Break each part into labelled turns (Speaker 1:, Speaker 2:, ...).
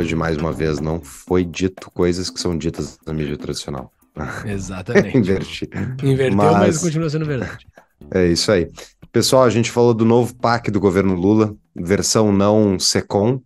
Speaker 1: Hoje, mais uma vez, não foi dito coisas que são ditas na mídia tradicional.
Speaker 2: Exatamente. Inverti.
Speaker 1: Inverteu, mas... mas continua sendo verdade. é isso aí. Pessoal, a gente falou do novo PAC do governo Lula, versão não SECOM.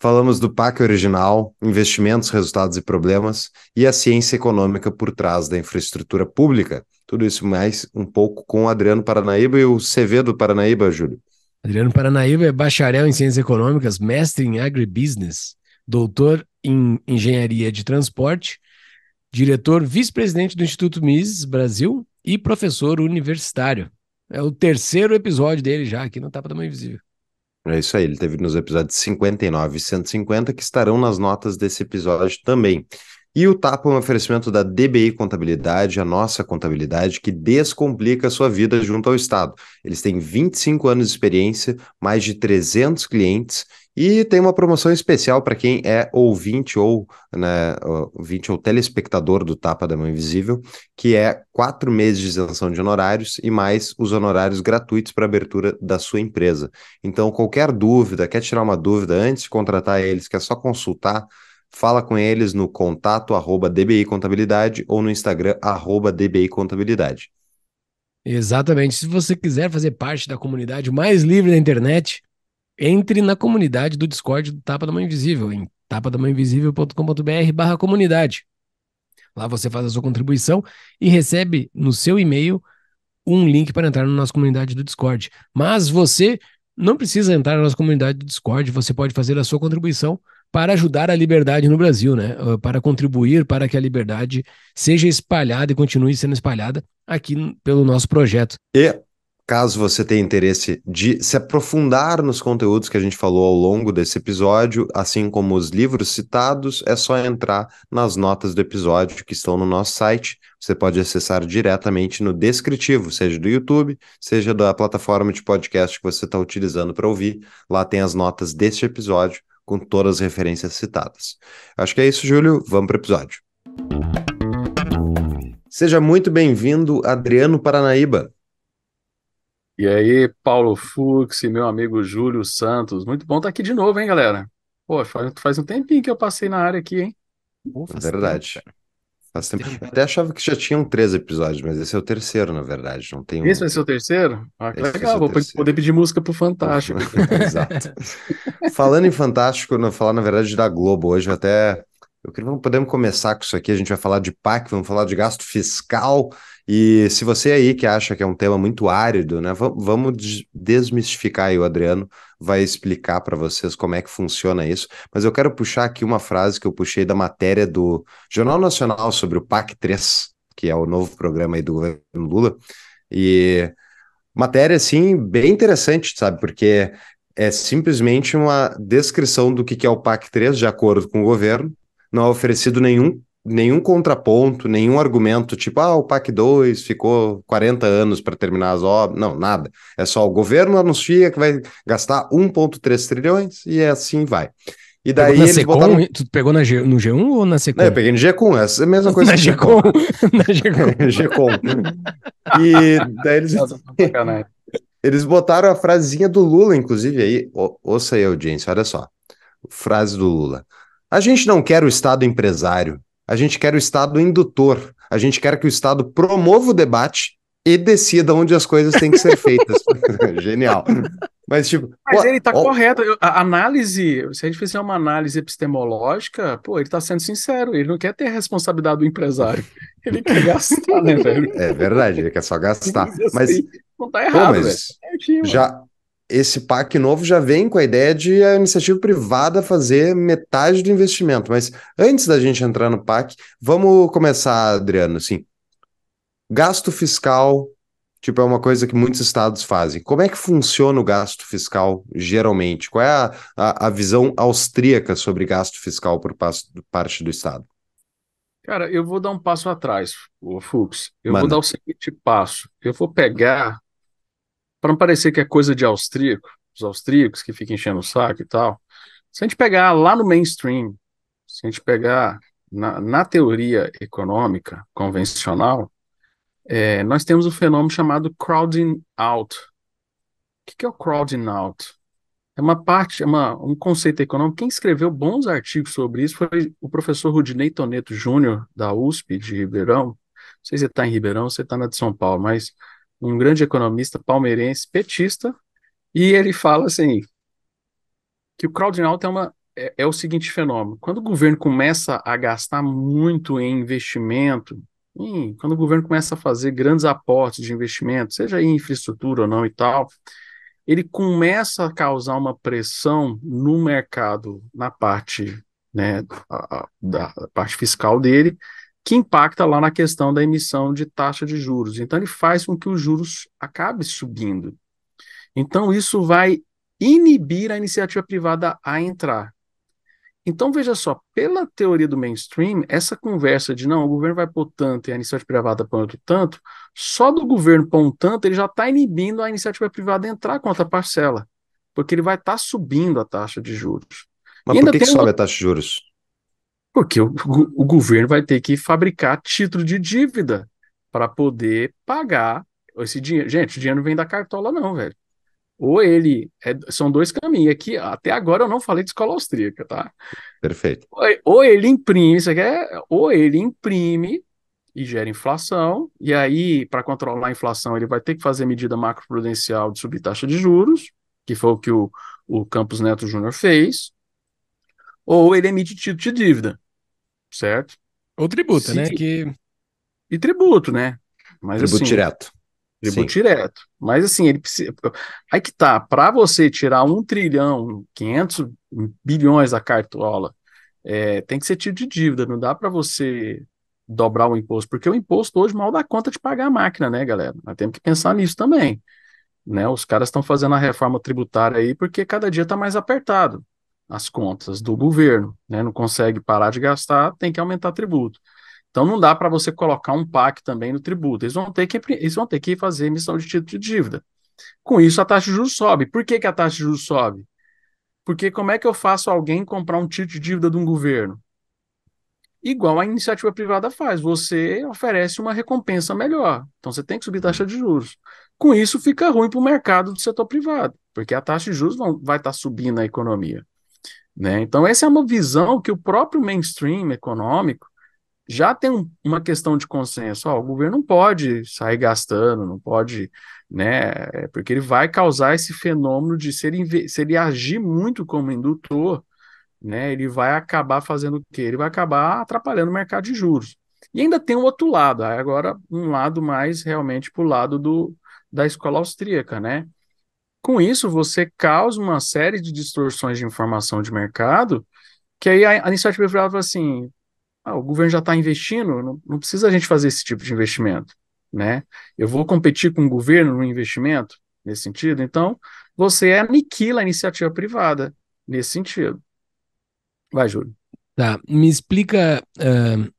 Speaker 1: Falamos do PAC original, investimentos, resultados e problemas, e a ciência econômica por trás da infraestrutura pública. Tudo isso mais um pouco com o Adriano Paranaíba e o CV do Paranaíba, Júlio.
Speaker 2: Adriano Paranaíba é bacharel em Ciências Econômicas, mestre em Agribusiness, doutor em engenharia de transporte, diretor vice-presidente do Instituto Mises Brasil e professor universitário. É o terceiro episódio dele já aqui no Tapa da Mãe Invisível.
Speaker 1: É isso aí, ele teve nos episódios 59 e 150 que estarão nas notas desse episódio também. E o TAPA é um oferecimento da DBI Contabilidade, a nossa contabilidade que descomplica a sua vida junto ao Estado. Eles têm 25 anos de experiência, mais de 300 clientes e tem uma promoção especial para quem é ouvinte ou, né, ouvinte ou telespectador do Tapa da Mão Invisível, que é quatro meses de isenção de honorários e mais os honorários gratuitos para abertura da sua empresa. Então, qualquer dúvida, quer tirar uma dúvida antes de contratar eles, quer só consultar, fala com eles no contato arroba DBI Contabilidade ou no Instagram arroba DBI Contabilidade.
Speaker 2: Exatamente. Se você quiser fazer parte da comunidade mais livre da internet, entre na comunidade do Discord do Tapa da Mãe Invisível, em tapadamãeinvisível.com.br barra comunidade. Lá você faz a sua contribuição e recebe no seu e-mail um link para entrar na nossa comunidade do Discord. Mas você não precisa entrar na nossa comunidade do Discord, você pode fazer a sua contribuição para ajudar a liberdade no Brasil, né? Ah, para contribuir para que a liberdade seja espalhada e continue sendo espalhada aqui pelo nosso projeto.
Speaker 1: E Caso você tenha interesse de se aprofundar nos conteúdos que a gente falou ao longo desse episódio, assim como os livros citados, é só entrar nas notas do episódio que estão no nosso site. Você pode acessar diretamente no descritivo, seja do YouTube, seja da plataforma de podcast que você está utilizando para ouvir. Lá tem as notas deste episódio com todas as referências citadas. Acho que é isso, Júlio. Vamos para o episódio. Seja muito bem-vindo, Adriano Paranaíba. E aí, Paulo Fux e meu amigo
Speaker 3: Júlio Santos. Muito bom estar tá aqui de novo, hein, galera? Pô, faz, faz um tempinho que eu passei na área aqui, hein? Pô, faz Verdade.
Speaker 1: Tempo, faz tempo. até achava que já tinham três episódios, mas esse é o terceiro, na verdade. Não tem Esse um...
Speaker 3: vai ser o terceiro? Ah, que legal, vou terceiro.
Speaker 1: poder pedir música pro
Speaker 3: Fantástico. Exato.
Speaker 1: Falando em Fantástico, não falar, na verdade, da Globo hoje, eu até eu queria, vamos, podemos começar com isso aqui. A gente vai falar de PAC, vamos falar de gasto fiscal e se você aí que acha que é um tema muito árido, né, vamos desmistificar e o Adriano vai explicar para vocês como é que funciona isso. Mas eu quero puxar aqui uma frase que eu puxei da matéria do Jornal Nacional sobre o PAC 3, que é o novo programa aí do governo Lula. E matéria assim bem interessante, sabe? Porque é simplesmente uma descrição do que é o PAC 3 de acordo com o governo. Não é oferecido nenhum nenhum contraponto, nenhum argumento, tipo, ah, o PAC 2 ficou 40 anos para terminar as obras. Não, nada. É só o governo anuncia que vai gastar 1,3 trilhões e assim vai. E daí pegou eles botaram... Tu pegou na G, no G1 ou na Secom? Não, eu peguei no G1, essa é a mesma coisa. na G1. na G1. G1. E daí eles... eles botaram a frasinha do Lula, inclusive, aí. O, ouça aí, audiência, olha só. Frase do Lula. A gente não quer o Estado empresário, a gente quer o Estado indutor, a gente quer que o Estado promova o debate e decida onde as coisas têm que ser feitas. Genial. Mas, tipo, Mas pô, ele está correto.
Speaker 3: A análise, se a gente fizer uma análise epistemológica, pô, ele está sendo sincero, ele não quer ter a responsabilidade do empresário. Ele quer gastar, né, velho?
Speaker 1: É verdade, ele quer só gastar. Mas, assim, não tá errado, mas velho. É, já, é esse PAC novo já vem com a ideia de a iniciativa privada fazer metade do investimento. Mas antes da gente entrar no PAC, vamos começar, Adriano, assim. Gasto fiscal, tipo, é uma coisa que muitos estados fazem. Como é que funciona o gasto fiscal geralmente? Qual é a, a, a visão austríaca sobre gasto fiscal por parte do Estado?
Speaker 3: Cara, eu vou dar um passo atrás, o Fux. Eu Mano. vou dar o seguinte passo. Eu vou pegar para não parecer que é coisa de austríaco, os austríacos que ficam enchendo o saco e tal, se a gente pegar lá no mainstream, se a gente pegar na, na teoria econômica convencional, é, nós temos um fenômeno chamado crowding out. O que, que é o crowding out? É uma parte, é uma, um conceito econômico. Quem escreveu bons artigos sobre isso foi o professor Rudinei Toneto Júnior, da USP de Ribeirão. Não sei se você está em Ribeirão, você está na de São Paulo, mas um grande economista palmeirense, petista, e ele fala assim que o crowding out é, uma, é, é o seguinte fenômeno: quando o governo começa a gastar muito em investimento, quando o governo começa a fazer grandes aportes de investimento, seja em infraestrutura ou não e tal, ele começa a causar uma pressão no mercado na parte né, a da parte fiscal dele, que impacta lá na questão da emissão de taxa de juros. Então, ele faz com que os juros acabe subindo. Então, isso vai inibir a iniciativa privada a entrar. Então, veja só, pela teoria do mainstream, essa conversa de não, o governo vai pôr tanto e a iniciativa privada põe outro tanto, só do governo pôr um tanto, ele já está inibindo a iniciativa privada a entrar com outra parcela, porque ele vai estar tá subindo a taxa de juros. Mas e por que, que sobe um... a
Speaker 1: taxa de juros?
Speaker 3: Porque o, o governo vai ter que fabricar título de dívida para poder pagar esse dinheiro. Gente, o dinheiro não vem da cartola, não, velho. Ou ele. É, são dois caminhos. Aqui, até agora eu não falei de escola austríaca, tá? Perfeito. Ou, ou ele imprime, isso aqui é, ou ele imprime e gera inflação, e aí, para controlar a inflação, ele vai ter que fazer medida macroprudencial de subir taxa de juros, que foi o que o, o Campos Neto Júnior fez, ou ele emite título de dívida, certo? Ou tributo, né? Que... E tributo, né? Mas, tributo assim, direto. Tributo Sim. direto. Mas assim, ele precisa. Aí que tá, para você tirar um trilhão, 500 bilhões da cartola, é, tem que ser título de dívida, não dá para você dobrar o imposto, porque o imposto hoje mal dá conta de pagar a máquina, né, galera? Nós temos que pensar nisso também. Né? Os caras estão fazendo a reforma tributária aí porque cada dia está mais apertado as contas do governo, né? Não consegue parar de gastar, tem que aumentar tributo. Então não dá para você colocar um PAC também no tributo. Eles vão ter que eles vão ter que fazer emissão de título de dívida. Com isso a taxa de juros sobe. Por que, que a taxa de juros sobe? Porque como é que eu faço alguém comprar um título de dívida de um governo? Igual a iniciativa privada faz, você oferece uma recompensa melhor. Então você tem que subir a taxa de juros. Com isso fica ruim para o mercado do setor privado, porque a taxa de juros vai estar tá subindo na economia. Né? Então, essa é uma visão que o próprio mainstream econômico já tem um, uma questão de consenso. Ó, o governo não pode sair gastando, não pode, né? É, porque ele vai causar esse fenômeno de se ele, se ele agir muito como indutor, né? Ele vai acabar fazendo o quê? Ele vai acabar atrapalhando o mercado de juros. E ainda tem o outro lado, agora um lado mais realmente para o lado do, da escola austríaca, né? Com isso, você causa uma série de distorções de informação de mercado, que aí a, a iniciativa privada fala assim: ah, o governo já está investindo, não, não, precisa a gente fazer esse tipo de investimento. Né? Eu vou competir com o governo no investimento, nesse sentido. Então, você aniquila a iniciativa privada, nesse sentido. Vai, Júlio. Tá, me explica
Speaker 2: uh,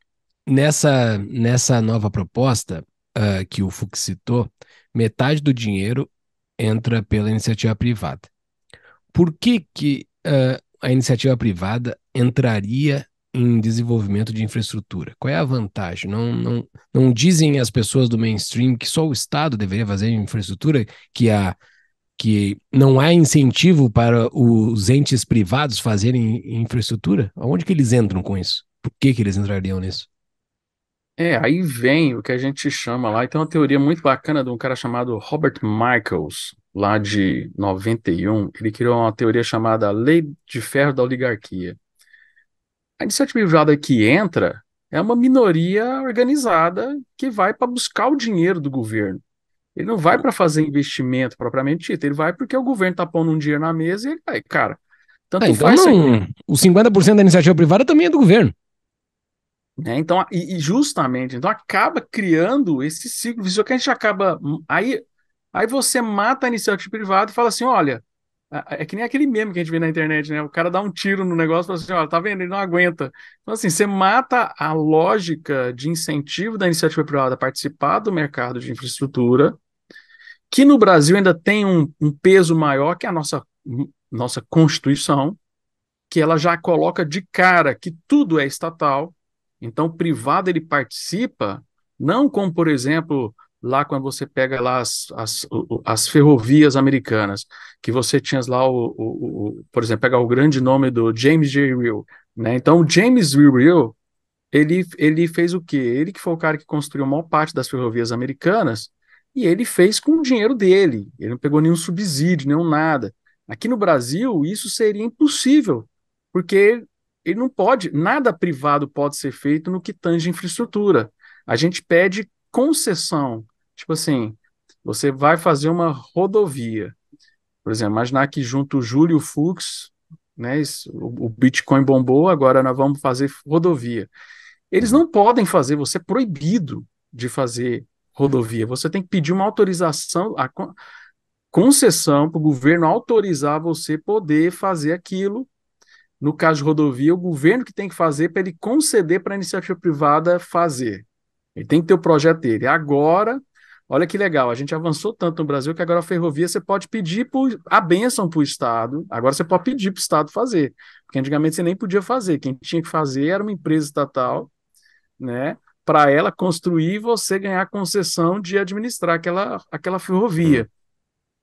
Speaker 2: nessa, nessa nova proposta uh, que o Fux citou, metade do dinheiro entra pela iniciativa privada. Por que, que uh, a iniciativa privada entraria em desenvolvimento de infraestrutura? Qual é a vantagem? Não, não, não dizem as pessoas do mainstream que só o Estado deveria fazer infraestrutura, que, a, que não há incentivo para os entes privados fazerem infraestrutura? Onde que eles entram com isso? Por que, que eles entrariam nisso?
Speaker 3: É, aí vem o que a gente chama lá. Então, uma teoria muito bacana de um cara chamado Robert Michaels, lá de 91. Ele criou uma teoria chamada Lei de Ferro da Oligarquia. A iniciativa privada que entra é uma minoria organizada que vai para buscar o dinheiro do governo. Ele não vai para fazer investimento propriamente dito, ele vai porque o governo está pondo um dinheiro na mesa e ele vai, cara. Tanto é, então faz não,
Speaker 2: os 50% da iniciativa privada também é do governo.
Speaker 3: Né? Então, e, e, justamente, então acaba criando esse ciclo vicioso que a gente acaba. Hum, aí, aí você mata a iniciativa privada e fala assim: olha, é que nem aquele meme que a gente vê na internet, né? O cara dá um tiro no negócio e fala assim: olha, tá vendo? Ele não aguenta. Então, assim, você mata a lógica de incentivo da iniciativa privada a participar do mercado de infraestrutura, que no Brasil ainda tem um, um peso maior que a nossa, hum, nossa Constituição, que ela já coloca de cara que tudo é estatal então, o privado ele participa, não como, por exemplo, lá quando você pega lá as, as, as ferrovias americanas, que você tinha lá o, o, o por exemplo, pegar o grande nome do James J. Reel, né? Então, James J. Reel, ele, ele fez o quê? Ele que foi o cara que construiu a maior parte das ferrovias americanas, e ele fez com o dinheiro dele, ele não pegou nenhum subsídio, nenhum nada. Aqui no Brasil, isso seria impossível, porque ele não pode, nada privado pode ser feito no que tange infraestrutura. A gente pede concessão. Tipo assim, você vai fazer uma rodovia. Por exemplo, imaginar que junto o Júlio Fux, né, isso, o Bitcoin bombou, agora nós vamos fazer rodovia. Eles não podem fazer, você é proibido de fazer rodovia. Você tem que pedir uma autorização, a concessão para o governo autorizar você poder fazer aquilo no caso de rodovia, o governo que tem que fazer para ele conceder para a iniciativa privada fazer. Ele tem que ter o projeto dele. Agora, olha que legal, a gente avançou tanto no Brasil que agora a ferrovia você pode pedir por, a benção para o Estado, agora você pode pedir para o Estado fazer, porque antigamente você nem podia fazer, quem tinha que fazer era uma empresa estatal, né, para ela construir e você ganhar concessão de administrar aquela, aquela ferrovia.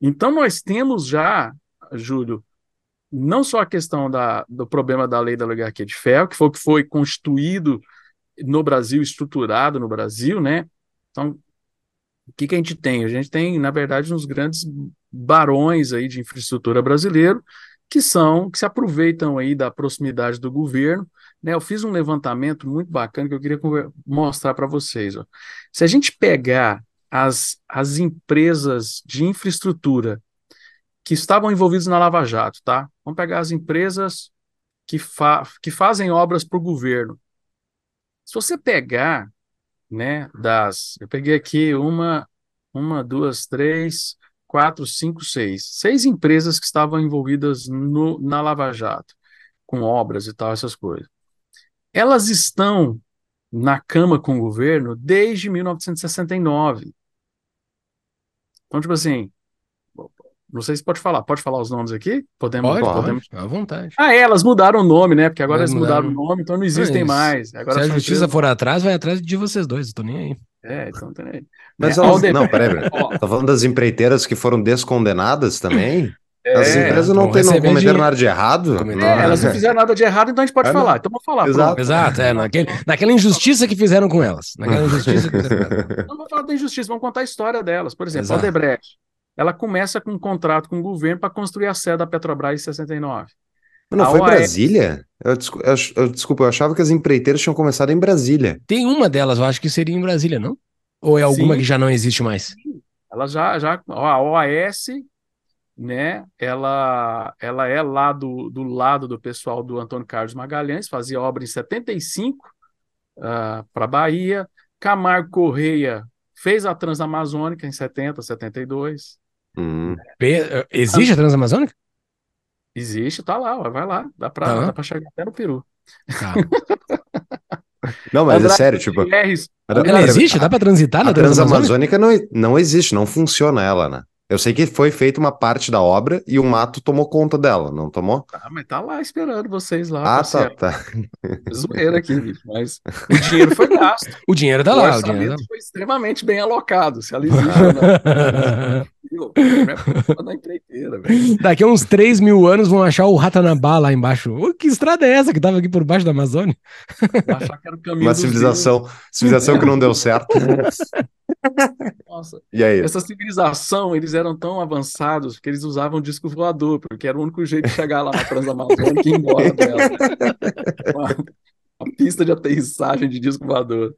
Speaker 3: Então nós temos já, Júlio, não só a questão da, do problema da lei da oligarquia de ferro, que foi o que foi constituído no Brasil, estruturado no Brasil, né? Então, o que, que a gente tem? A gente tem, na verdade, uns grandes barões aí de infraestrutura brasileiro que são, que se aproveitam aí da proximidade do governo. Né? Eu fiz um levantamento muito bacana que eu queria mostrar para vocês. Ó. Se a gente pegar as, as empresas de infraestrutura que estavam envolvidos na Lava Jato, tá? Vamos pegar as empresas que, fa que fazem obras para o governo. Se você pegar, né, das. Eu peguei aqui uma, uma, duas, três, quatro, cinco, seis. Seis empresas que estavam envolvidas no, na Lava Jato, com obras e tal, essas coisas. Elas estão na cama com o governo desde 1969. Então, tipo assim, não sei se pode falar. Pode falar os nomes aqui? Podemos, pode, podemos. Pode, à vontade. Ah, é, elas mudaram o nome, né? Porque agora elas, elas mudaram. mudaram o nome, então não existem é mais. Agora Se a justiça três...
Speaker 2: for atrás, vai atrás de vocês dois, eu tô nem aí.
Speaker 3: É, então tá nem aí.
Speaker 2: Mas é, elas... Não, peraí, peraí.
Speaker 1: tá falando das empreiteiras que foram descondenadas também? É. As empresas não, têm não nada de errado. É, elas não fizeram
Speaker 3: nada de errado, então a gente pode é, falar. Então vamos falar. Exato,
Speaker 1: exato é, naquele,
Speaker 2: naquela injustiça que fizeram com elas. Naquela injustiça que fizeram.
Speaker 3: então, vamos falar da injustiça, vamos contar a história delas. Por exemplo, exato. Odebrecht ela começa com um contrato com o governo para construir a sede da Petrobras em 69.
Speaker 1: Mas não a foi OAS... Brasília? Eu, eu, eu, desculpa, eu achava que as empreiteiras tinham começado em Brasília.
Speaker 2: Tem uma delas, eu acho que seria em Brasília, não? Ou é alguma Sim. que já não existe mais?
Speaker 3: Ela já, já a OAS, né? Ela, ela é lá do, do lado do pessoal do Antônio Carlos Magalhães, fazia obra em 75 uh, para Bahia. Camargo Correia fez a Transamazônica em 70, 72. Hum. Existe a Transamazônica? Existe, tá lá, vai lá. Dá pra, ah. dá pra chegar até no Peru. Tá.
Speaker 1: Não, mas é sério, tipo. Ela existe? Dá pra transitar a na Transamazônica? Transamazônica não, não existe, não funciona ela, né? Eu sei que foi feita uma parte da obra e o mato tomou conta dela, não tomou?
Speaker 3: Ah, mas tá lá esperando vocês lá. Ah, tá,
Speaker 1: tá. tá. É zoeira
Speaker 3: aqui,
Speaker 4: mas o
Speaker 3: dinheiro foi gasto.
Speaker 1: O dinheiro tá o lá, o dinheiro. É
Speaker 3: foi extremamente bem alocado, se aliviaram. Né? Na...
Speaker 2: empreiteira, velho. Daqui a uns 3 mil anos vão achar o Ratanabá lá embaixo. Oh, que estrada é essa que tava aqui por baixo da Amazônia? achar que
Speaker 3: era o
Speaker 1: caminho Uma civilização, civilização que não deu certo. Nossa. E aí? Essa civilização,
Speaker 3: eles eram tão avançados que eles usavam disco voador, porque era o único jeito de chegar lá na Transamazônica e ir embora dela. Uma, uma pista de aterrissagem de disco voador.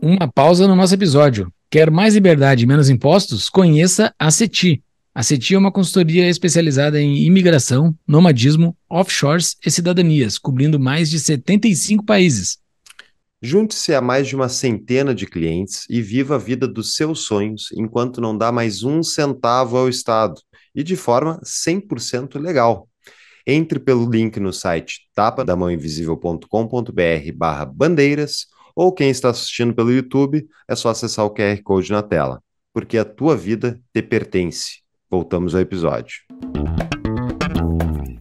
Speaker 2: Uma pausa no nosso episódio. Quer mais liberdade e menos impostos? Conheça a CETI. A CETI é uma consultoria especializada em imigração, nomadismo, offshores e cidadanias, cobrindo mais de
Speaker 1: 75 países. Junte-se a mais de uma centena de clientes e viva a vida dos seus sonhos enquanto não dá mais um centavo ao Estado e de forma 100% legal. Entre pelo link no site tapadamãoinvisível.com.br barra bandeiras ou quem está assistindo pelo YouTube é só acessar o QR Code na tela, porque a tua vida te pertence. Voltamos ao episódio.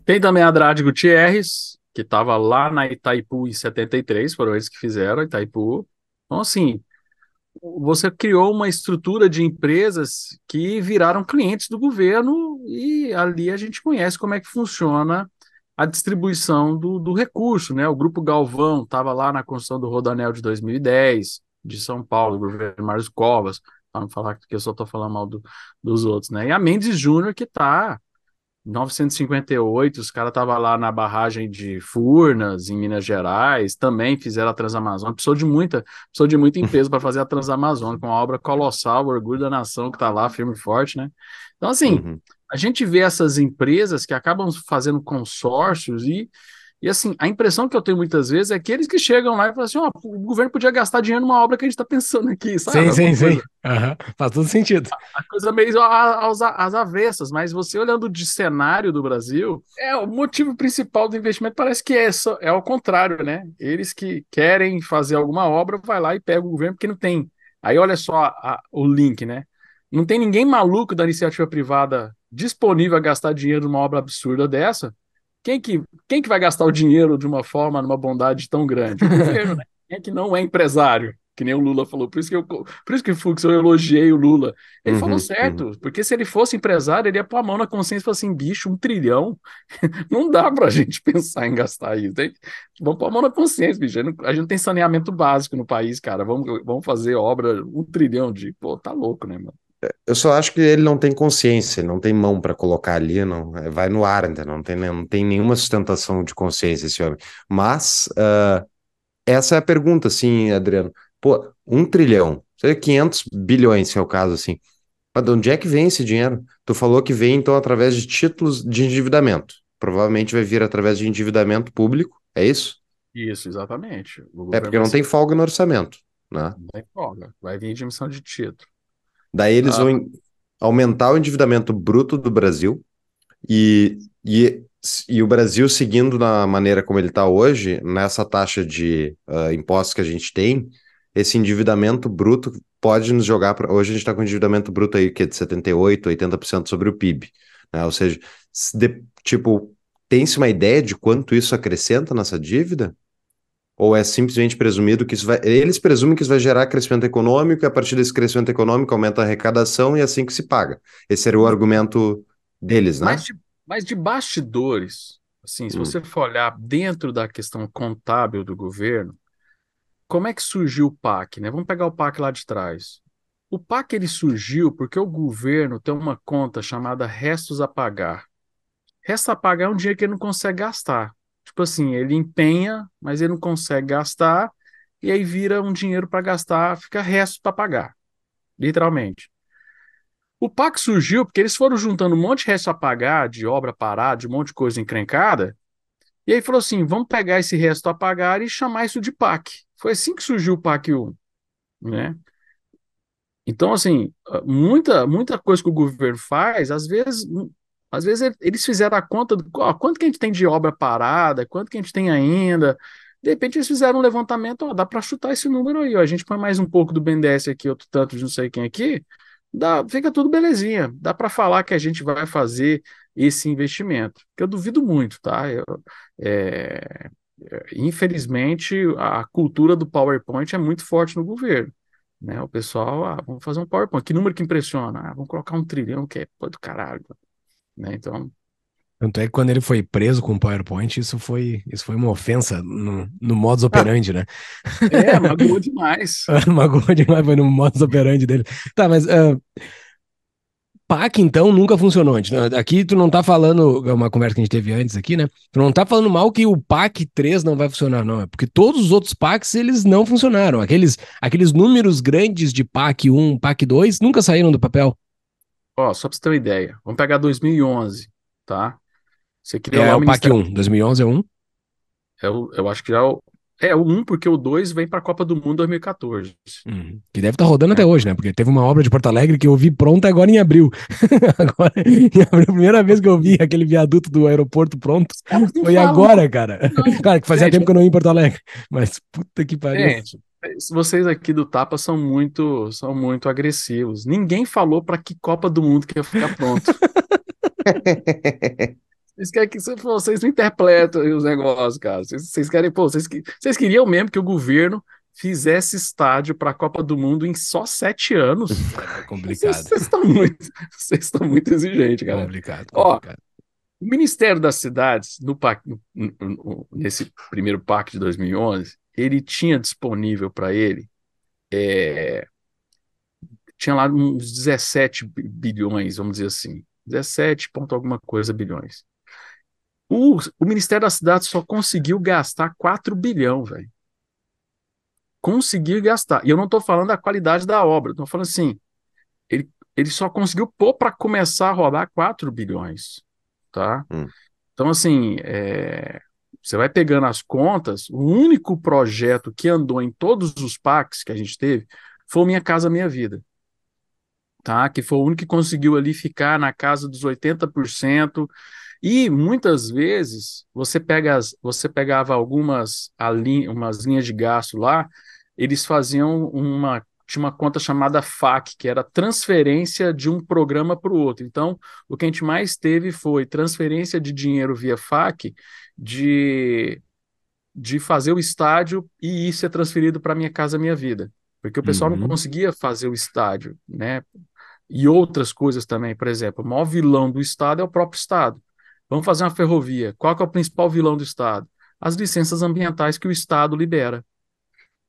Speaker 3: Tem também a Andrade Gutierrez, que estava lá na Itaipu em 73, foram eles que fizeram Itaipu. Então, assim, você criou uma estrutura de empresas que viraram clientes do governo e ali a gente conhece como é que funciona a distribuição do, do recurso, né? O Grupo Galvão estava lá na construção do Rodanel de 2010, de São Paulo, do governo Mário Covas, para não falar que eu só estou falando mal do, dos outros, né? E a Mendes Júnior que está 1958, os caras estavam lá na barragem de Furnas, em Minas Gerais, também fizeram a Transamazônica. Precisou de muita, precisou de muito empresa para fazer a Transamazônica, uma obra colossal, o orgulho da nação que está lá, firme e forte, né? Então, assim, uhum. a gente vê essas empresas que acabam fazendo consórcios e e assim, a impressão que eu tenho muitas vezes é que eles que chegam lá e falam assim: ó, oh, o governo podia gastar dinheiro numa obra que a gente está pensando aqui, sabe? Sim, sim, sim.
Speaker 2: Uhum. Faz todo sentido. A,
Speaker 3: a coisa meio às, avessas, mas você olhando de cenário do Brasil, é o motivo principal do investimento parece que é, só, é ao contrário, né? Eles que querem fazer alguma obra, vai lá e pega o governo porque não tem. Aí olha só a, o link, né? Não tem ninguém maluco da iniciativa privada disponível a gastar dinheiro numa obra absurda dessa quem que, quem que vai gastar o dinheiro de uma forma, numa bondade tão grande? Né? Quem é que não é empresário? Que nem o Lula falou. Por isso que eu, por isso que Fux, eu elogiei o Lula. Ele uhum, falou uhum. certo, uhum. porque se ele fosse empresário, ele ia pôr a mão na consciência e falar assim: bicho, um trilhão. não dá pra gente pensar em gastar isso. Tem, vamos pôr a mão na consciência, bicho. A gente não tem saneamento básico no país, cara. Vamos, vamos fazer obra, um trilhão de. Pô, tá louco, né, mano?
Speaker 1: eu só acho que ele não tem consciência, não tem mão para colocar ali, não é, vai no ar, ainda não tem, não tem nenhuma sustentação de consciência esse homem. Mas uh, essa é a pergunta, assim, Adriano. Pô, um trilhão, seria é 500 bilhões, se é o caso, assim. Mas de onde é que vem esse dinheiro? Tu falou que vem, então, através de títulos de endividamento. Provavelmente vai vir através de endividamento público, é isso?
Speaker 3: Isso, exatamente. É porque não tem
Speaker 1: folga no orçamento, né?
Speaker 3: Não tem folga, vai vir de emissão de título.
Speaker 1: Daí eles ah. vão aumentar o endividamento bruto do Brasil e, e, e o Brasil seguindo na maneira como ele está hoje, nessa taxa de uh, impostos que a gente tem, esse endividamento bruto pode nos jogar. Hoje a gente está com endividamento bruto aí que é de 78%, 80% sobre o PIB. Né? Ou seja, de, tipo, tem-se uma ideia de quanto isso acrescenta nossa dívida? Ou é simplesmente presumido que isso vai. Eles presumem que isso vai gerar crescimento econômico, e a partir desse crescimento econômico aumenta a arrecadação e é assim que se paga. Esse seria o argumento deles, né? Mas
Speaker 3: de, mas de bastidores, assim, se hum. você for olhar dentro da questão contábil do governo, como é que surgiu o PAC, né? Vamos pegar o PAC lá de trás. O PAC ele surgiu porque o governo tem uma conta chamada restos a pagar. Resta a pagar é um dinheiro que ele não consegue gastar. Tipo assim, ele empenha, mas ele não consegue gastar, e aí vira um dinheiro para gastar, fica resto para pagar, literalmente. O PAC surgiu porque eles foram juntando um monte de resto a pagar, de obra parada, de um monte de coisa encrencada, e aí falou assim: vamos pegar esse resto a pagar e chamar isso de PAC. Foi assim que surgiu o PAC 1, né? Então, assim, muita, muita coisa que o governo faz, às vezes às vezes eles fizeram a conta do ó, quanto que a gente tem de obra parada, quanto que a gente tem ainda. De repente eles fizeram um levantamento, ó, dá para chutar esse número aí, ó, a gente põe mais um pouco do BNDES aqui, outro tanto de não sei quem aqui, dá, fica tudo belezinha. Dá para falar que a gente vai fazer esse investimento, que eu duvido muito, tá? Eu, é, é infelizmente, a cultura do PowerPoint é muito forte no governo. Né? O pessoal, ah, vamos fazer um PowerPoint. Que número que impressiona? Ah, vamos colocar um trilhão, que é pô do caralho né? Então.
Speaker 2: Tanto é que quando ele foi preso com o PowerPoint, isso foi, isso foi uma ofensa no, no modus operandi, né? É, magoou
Speaker 3: demais. É,
Speaker 2: magoou demais, foi no modus operandi dele. Tá, mas uh, PAC, então, nunca funcionou antes. Né? Aqui tu não tá falando, é uma conversa que a gente teve antes aqui, né? Tu não tá falando mal que o PAC 3 não vai funcionar, não. É porque todos os outros PACs, eles não funcionaram. Aqueles, aqueles números grandes de PAC 1, PAC 2, nunca saíram do papel.
Speaker 3: Ó, só pra você ter uma ideia. Vamos pegar 2011, tá? Você criou é, é o PAC 1.
Speaker 2: 2011 é 1?
Speaker 3: É o, eu acho que já é o... É, o 1, porque o 2 vem para a Copa do Mundo 2014. Hum,
Speaker 2: que deve estar tá rodando é. até hoje, né? Porque teve uma obra de Porto Alegre que eu vi pronta agora em abril. agora, em abril, a primeira vez que eu vi aquele viaduto do aeroporto pronto é foi agora, cara. Não, cara, que fazia gente, tempo que eu não ia em Porto Alegre. Mas puta que pariu. Gente,
Speaker 3: vocês aqui do Tapa são muito, são muito agressivos. Ninguém falou para que Copa do Mundo que ia ficar pronto. Vocês querem que vocês não interpretam os negócios, cara. Vocês, vocês querem, pô, vocês, vocês queriam mesmo que o governo fizesse estádio para a Copa do Mundo em só sete anos. É complicado. Vocês estão muito, muito exigentes, cara. Complicado, complicado. Ó, o Ministério das Cidades, no, nesse primeiro PAC de 2011, ele tinha disponível para ele é, tinha lá uns 17 bilhões, vamos dizer assim, 17 ponto alguma coisa bilhões. O, o Ministério da Cidade só conseguiu gastar 4 bilhão, velho. Conseguiu gastar. E eu não estou falando da qualidade da obra, estou falando assim, ele, ele só conseguiu pôr para começar a rodar 4 bilhões, tá? Hum. Então, assim, é, você vai pegando as contas, o único projeto que andou em todos os PACs que a gente teve foi Minha Casa Minha Vida. Tá? Que foi o único que conseguiu ali ficar na casa dos 80%. E muitas vezes você pega as, você pegava algumas ali, umas linhas de gasto lá, eles faziam uma tinha uma conta chamada FAC, que era transferência de um programa para o outro. Então, o que a gente mais teve foi transferência de dinheiro via FAC de, de fazer o estádio e isso ser transferido para Minha Casa Minha Vida. Porque o pessoal uhum. não conseguia fazer o estádio, né? E outras coisas também, por exemplo, o maior vilão do Estado é o próprio Estado. Vamos fazer uma ferrovia. Qual é o principal vilão do Estado? As licenças ambientais que o Estado libera.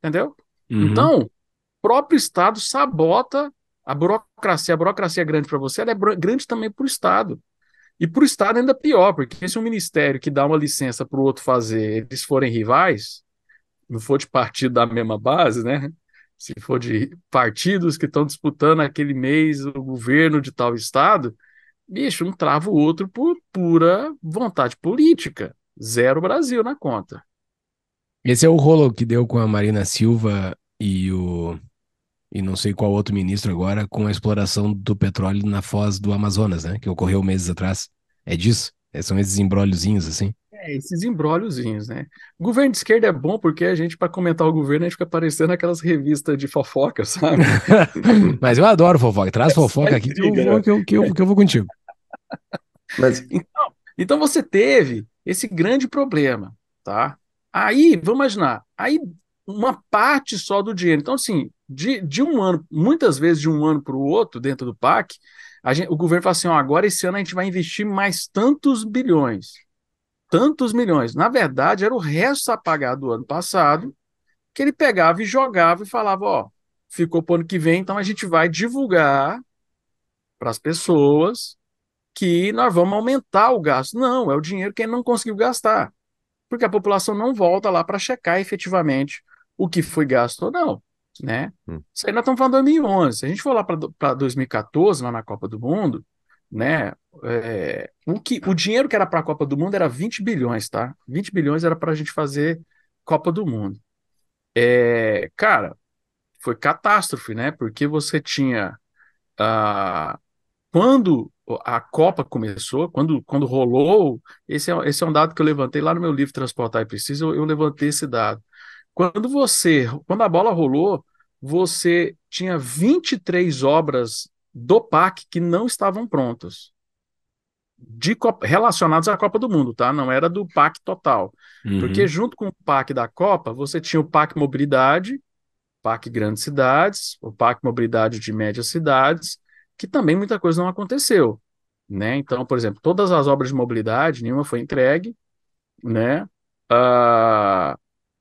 Speaker 3: Entendeu? Uhum. Então, próprio Estado sabota a burocracia. A burocracia é grande para você, ela é grande também para o Estado. E para o Estado ainda pior, porque se um ministério que dá uma licença para o outro fazer, eles forem rivais, não for de partido da mesma base, né? Se for de partidos que estão disputando aquele mês o governo de tal Estado, bicho, um trava o outro por pura vontade política. Zero Brasil na conta.
Speaker 2: Esse é o rolo que deu com a Marina Silva e o e não sei qual outro ministro agora, com a exploração do petróleo na foz do Amazonas, né? Que ocorreu meses atrás. É disso? É, são esses embrólhozinhos, assim?
Speaker 3: É, esses embrólhozinhos, né? governo de esquerda é bom porque a gente, para comentar o governo, a gente fica aparecendo aquelas revistas de fofoca, sabe?
Speaker 2: Mas eu adoro fofoca. Traz fofoca é aqui que eu, vou, né? que, eu, que, eu, que eu vou contigo. Mas... Então,
Speaker 3: então você teve esse grande problema, tá? Aí, vamos imaginar, aí uma parte só do dinheiro. Então, assim, de, de um ano, muitas vezes de um ano para o outro, dentro do PAC, gente, o governo fala assim: ó, agora esse ano a gente vai investir mais tantos bilhões, tantos milhões. Na verdade, era o resto a pagar do ano passado, que ele pegava e jogava e falava: ó, ficou para o ano que vem, então a gente vai divulgar para as pessoas que nós vamos aumentar o gasto. Não, é o dinheiro que ele não conseguiu gastar, porque a população não volta lá para checar efetivamente o que foi gasto ou não né? Hum. Isso aí nós estamos falando de 2011. Se a gente for lá para 2014, lá na Copa do Mundo, né? É, o, que, o dinheiro que era para a Copa do Mundo era 20 bilhões, tá? 20 bilhões era para a gente fazer Copa do Mundo. É, cara, foi catástrofe, né? Porque você tinha. Ah, quando a Copa começou, quando, quando rolou, esse é, esse é um dado que eu levantei lá no meu livro Transportar e Preciso, eu, eu levantei esse dado. Quando você, quando a bola rolou, você tinha 23 obras do PAC que não estavam prontas. De, relacionados à Copa do Mundo, tá? Não era do PAC total. Uhum. Porque junto com o PAC da Copa, você tinha o PAC Mobilidade, PAC Grandes Cidades, o PAC Mobilidade de Médias Cidades, que também muita coisa não aconteceu, né? Então, por exemplo, todas as obras de mobilidade, nenhuma foi entregue, né? Uh,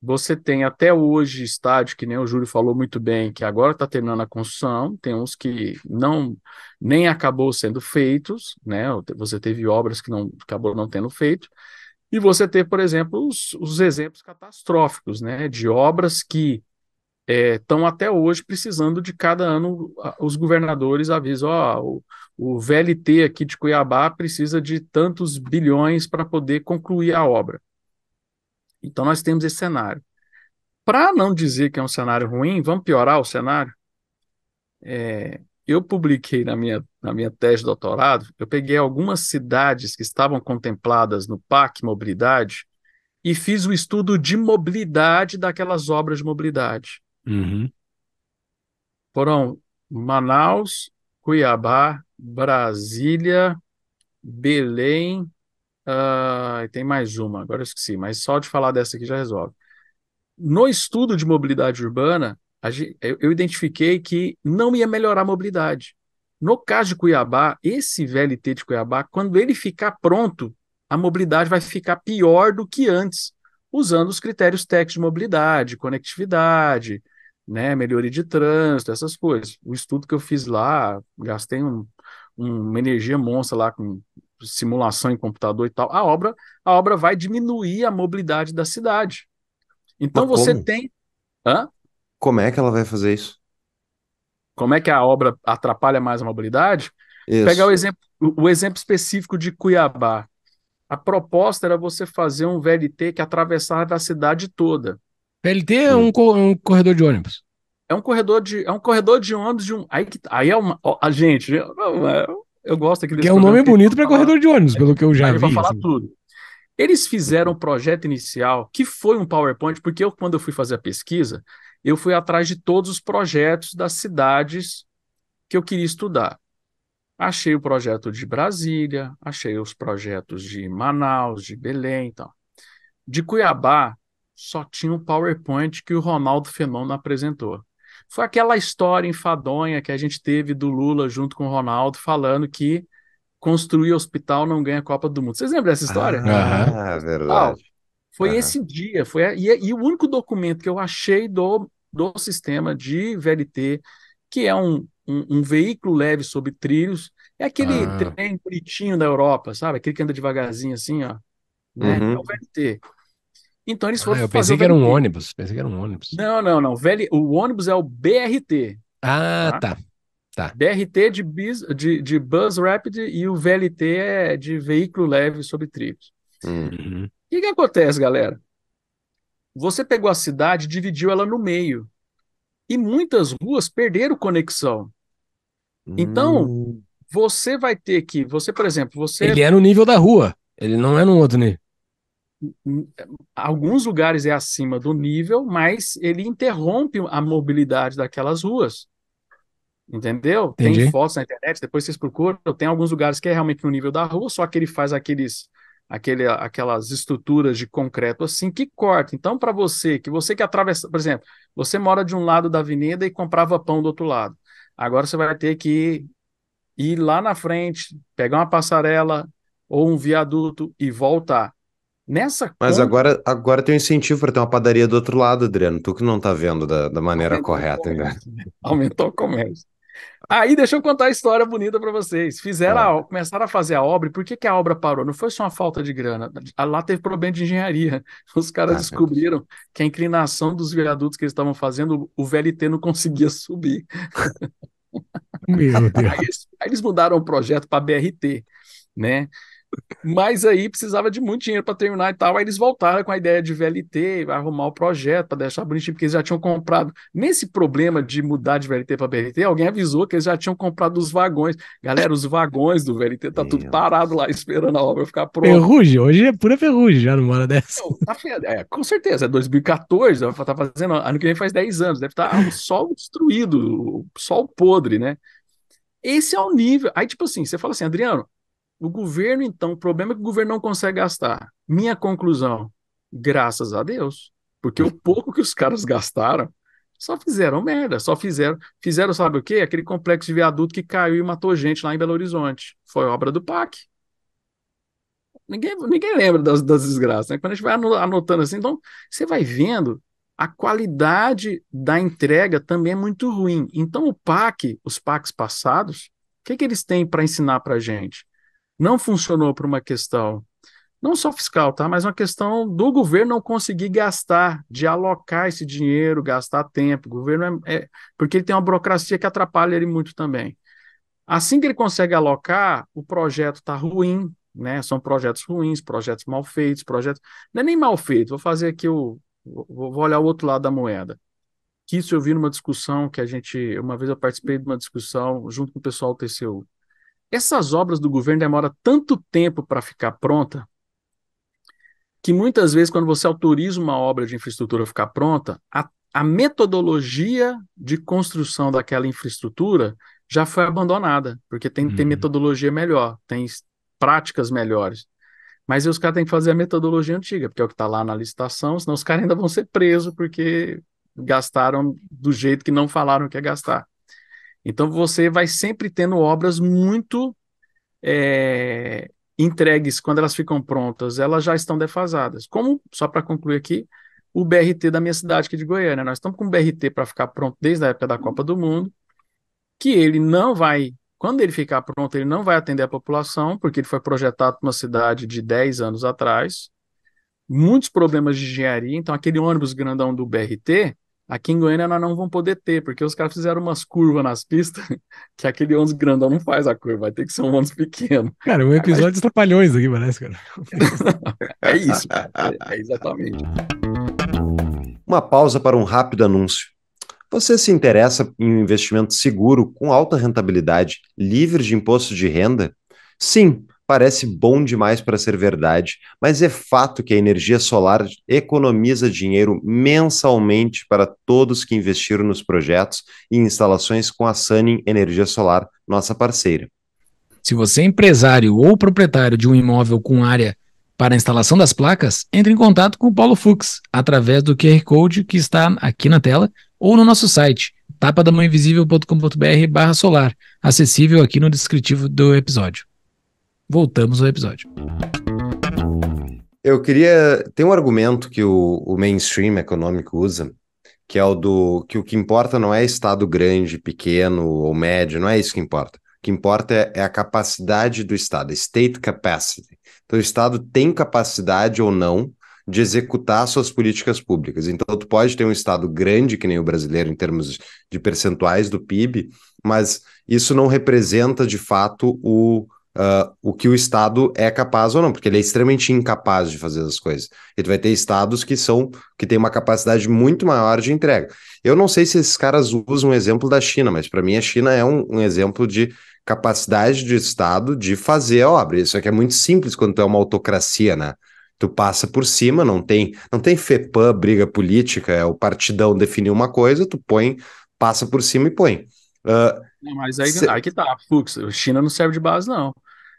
Speaker 3: você tem até hoje estádio, que nem o Júlio falou muito bem, que agora está terminando a construção, tem uns que não nem acabou sendo feitos, né? Você teve obras que não acabou não tendo feito, e você teve, por exemplo, os, os exemplos catastróficos, né? De obras que estão é, até hoje precisando de cada ano os governadores avisam, ó, oh, o, o VLT aqui de Cuiabá precisa de tantos bilhões para poder concluir a obra. Então nós temos esse cenário. Para não dizer que é um cenário ruim, vamos piorar o cenário? É, eu publiquei na minha, na minha tese de doutorado, eu peguei algumas cidades que estavam contempladas no PAC Mobilidade e fiz o um estudo de mobilidade daquelas obras de mobilidade. Uhum. Foram Manaus, Cuiabá, Brasília, Belém, Uh, tem mais uma, agora eu esqueci, mas só de falar dessa aqui já resolve. No estudo de mobilidade urbana, gente, eu, eu identifiquei que não ia melhorar a mobilidade. No caso de Cuiabá, esse VLT de Cuiabá, quando ele ficar pronto, a mobilidade vai ficar pior do que antes, usando os critérios técnicos de mobilidade, conectividade, né, melhoria de trânsito, essas coisas. O estudo que eu fiz lá, gastei um, um, uma energia monstra lá com simulação em computador e tal, a obra, a obra vai diminuir a mobilidade da cidade. Então Mas você como?
Speaker 1: tem. Hã? Como é que ela vai fazer isso? Como é que a
Speaker 3: obra atrapalha mais a mobilidade? Isso. Pegar o exemplo, o exemplo específico de Cuiabá. A proposta era você fazer um VLT que atravessava a cidade toda.
Speaker 2: VLT é um, um corredor de ônibus.
Speaker 3: É um corredor de, é um corredor de ônibus de um. Aí, tá, aí é uma. a gente. É eu gosto aqui desse É um nome
Speaker 2: bonito para corredor de ônibus, pelo que eu já vi. falar assim.
Speaker 3: tudo. Eles fizeram um projeto inicial que foi um PowerPoint, porque eu, quando eu fui fazer a pesquisa, eu fui atrás de todos os projetos das cidades que eu queria estudar. Achei o projeto de Brasília, achei os projetos de Manaus, de Belém e então. tal. De Cuiabá, só tinha um PowerPoint que o Ronaldo Fenômeno apresentou foi aquela história enfadonha que a gente teve do Lula junto com o Ronaldo falando que construir hospital não ganha a Copa do Mundo. Vocês lembram dessa história? Ah,
Speaker 1: ah verdade.
Speaker 3: Foi esse dia, foi e, é, e, o único documento que eu achei do, do sistema de VLT, que é um, um, um veículo leve sobre trilhos, é aquele ah. trem bonitinho da Europa, sabe? Aquele que anda devagarzinho assim, ó. Né? Uhum. É o VLT. Então eles ah, foram. Ah, eu pensei que era um
Speaker 2: ônibus. Pensei que era um ônibus.
Speaker 3: Não, não, não. Velho, o ônibus é o BRT. Ah, tá. tá. tá. BRT de, bis, de, de Bus Rapid e o VLT é de veículo leve sobre trilhos.
Speaker 4: Uhum.
Speaker 3: O que, que acontece, galera? Você pegou a cidade e dividiu ela no meio. E muitas ruas perderam conexão. Então, hum. você vai ter que. Você, por exemplo, você. Ele é no nível da
Speaker 2: rua. Ele não é no outro nível
Speaker 3: alguns lugares é acima do nível, mas ele interrompe a mobilidade daquelas ruas. Entendeu? Entendi. Tem fotos na internet, depois vocês procuram. Tem alguns lugares que é realmente no nível da rua, só que ele faz aqueles, aquele, aquelas estruturas de concreto assim que corta. Então, para você, que você que atravessa, por exemplo, você mora de um lado da avenida e comprava pão do outro lado. Agora você vai ter que ir lá na frente, pegar uma passarela ou um viaduto e voltar. Nessa
Speaker 1: Mas agora, agora tem um incentivo para ter uma padaria do outro lado, Adriano. Tu que não tá vendo da, da maneira Aumentou correta ainda.
Speaker 3: Aumentou o comércio. Aí deixa eu contar a história bonita para vocês. Fizeram, é. a, começaram a fazer a obra. E por que, que a obra parou? Não foi só uma falta de grana. Lá teve problema de engenharia. Os caras ah, descobriram que a inclinação dos viadutos que eles estavam fazendo, o VLT não conseguia subir.
Speaker 4: Meu Deus. Aí,
Speaker 3: aí eles mudaram o projeto para BRT, né? Mas aí precisava de muito dinheiro para terminar e tal. Aí eles voltaram com a ideia de VLT, arrumar o projeto para deixar bonitinho, porque eles já tinham comprado. Nesse problema de mudar de VLT para BRT alguém avisou que eles já tinham comprado os vagões. Galera, os vagões do VLT tá Meu tudo parado lá esperando a obra ficar pronta. Ferrugem,
Speaker 2: hoje é pura ferrugem já numa hora dessa.
Speaker 3: tá é, com certeza, é 2014, tá fazendo, ano que vem faz 10 anos, deve estar tá sol destruído, sol podre, né? Esse é o nível. Aí, tipo assim, você fala assim, Adriano, o governo, então, o problema é que o governo não consegue gastar. Minha conclusão, graças a Deus, porque o pouco que os caras gastaram só fizeram merda, só fizeram, fizeram sabe o quê? Aquele complexo de viaduto que caiu e matou gente lá em Belo Horizonte. Foi obra do PAC. Ninguém, ninguém lembra das, das desgraças, né? Quando a gente vai anotando assim, então você vai vendo a qualidade da entrega também é muito ruim. Então o PAC, os PACs passados, o que, que eles têm para ensinar para a gente? não funcionou por uma questão não só fiscal, tá? Mas uma questão do governo não conseguir gastar, de alocar esse dinheiro, gastar tempo. O governo é, é, porque ele tem uma burocracia que atrapalha ele muito também. Assim que ele consegue alocar, o projeto está ruim, né? São projetos ruins, projetos mal feitos, projetos não é nem mal feito. Vou fazer aqui o vou olhar o outro lado da moeda. Que isso eu vi numa discussão que a gente uma vez eu participei de uma discussão junto com o pessoal do TCU essas obras do governo demoram tanto tempo para ficar pronta que muitas vezes, quando você autoriza uma obra de infraestrutura ficar pronta, a, a metodologia de construção daquela infraestrutura já foi abandonada, porque tem que ter uhum. metodologia melhor, tem práticas melhores. Mas os caras têm que fazer a metodologia antiga, porque é o que está lá na licitação, senão os caras ainda vão ser presos porque gastaram do jeito que não falaram que ia gastar. Então você vai sempre tendo obras muito é, entregues quando elas ficam prontas, elas já estão defasadas. Como, só para concluir aqui, o BRT da minha cidade aqui de Goiânia. Nós estamos com o BRT para ficar pronto desde a época da Copa do Mundo, que ele não vai, quando ele ficar pronto, ele não vai atender a população, porque ele foi projetado para uma cidade de 10 anos atrás. Muitos problemas de engenharia, então aquele ônibus grandão do BRT, Aqui em Goiânia nós não vão poder ter, porque os caras fizeram umas curvas nas pistas que aquele ônibus grandão não faz a curva, vai ter que ser um ônibus pequeno.
Speaker 2: Cara, um episódio de trapalhões aqui, parece, cara. é isso, cara.
Speaker 3: É, é exatamente.
Speaker 1: Uma pausa para um rápido anúncio. Você se interessa em um investimento seguro, com alta rentabilidade, livre de imposto de renda? Sim, parece bom demais para ser verdade, mas é fato que a energia solar economiza dinheiro mensalmente para todos que investiram nos projetos e instalações com a Sunning Energia Solar, nossa parceira.
Speaker 2: Se você é empresário ou proprietário de um imóvel com área para a instalação das placas, entre em contato com o Paulo Fux através do QR Code que está aqui na tela ou no nosso site tapadamãoinvisível.com.br barra solar, acessível aqui no descritivo do episódio voltamos ao episódio.
Speaker 1: Eu queria. Tem um argumento que o, o mainstream econômico usa, que é o do que o que importa não é estado grande, pequeno ou médio, não é isso que importa. O que importa é, é a capacidade do estado, é state capacity. Então, o estado tem capacidade ou não de executar suas políticas públicas. Então, tu pode ter um estado grande que nem o brasileiro em termos de percentuais do PIB, mas isso não representa de fato o uh, o que o Estado é capaz ou não, porque ele é extremamente incapaz de fazer as coisas. E tu vai ter estados que são que têm uma capacidade muito maior de entrega. Eu não sei se esses caras usam o exemplo da China, mas para mim a China é um, um exemplo de capacidade de Estado de fazer a obra. Isso aqui é muito simples quando tu é uma autocracia, né? Tu passa por cima, não tem, não tem FEPAM, briga política, é o partidão definir uma coisa, tu põe, passa por cima e põe. Uh, não,
Speaker 3: mas aí, tá, aí que
Speaker 1: tá, Fux, a China não serve de base, não.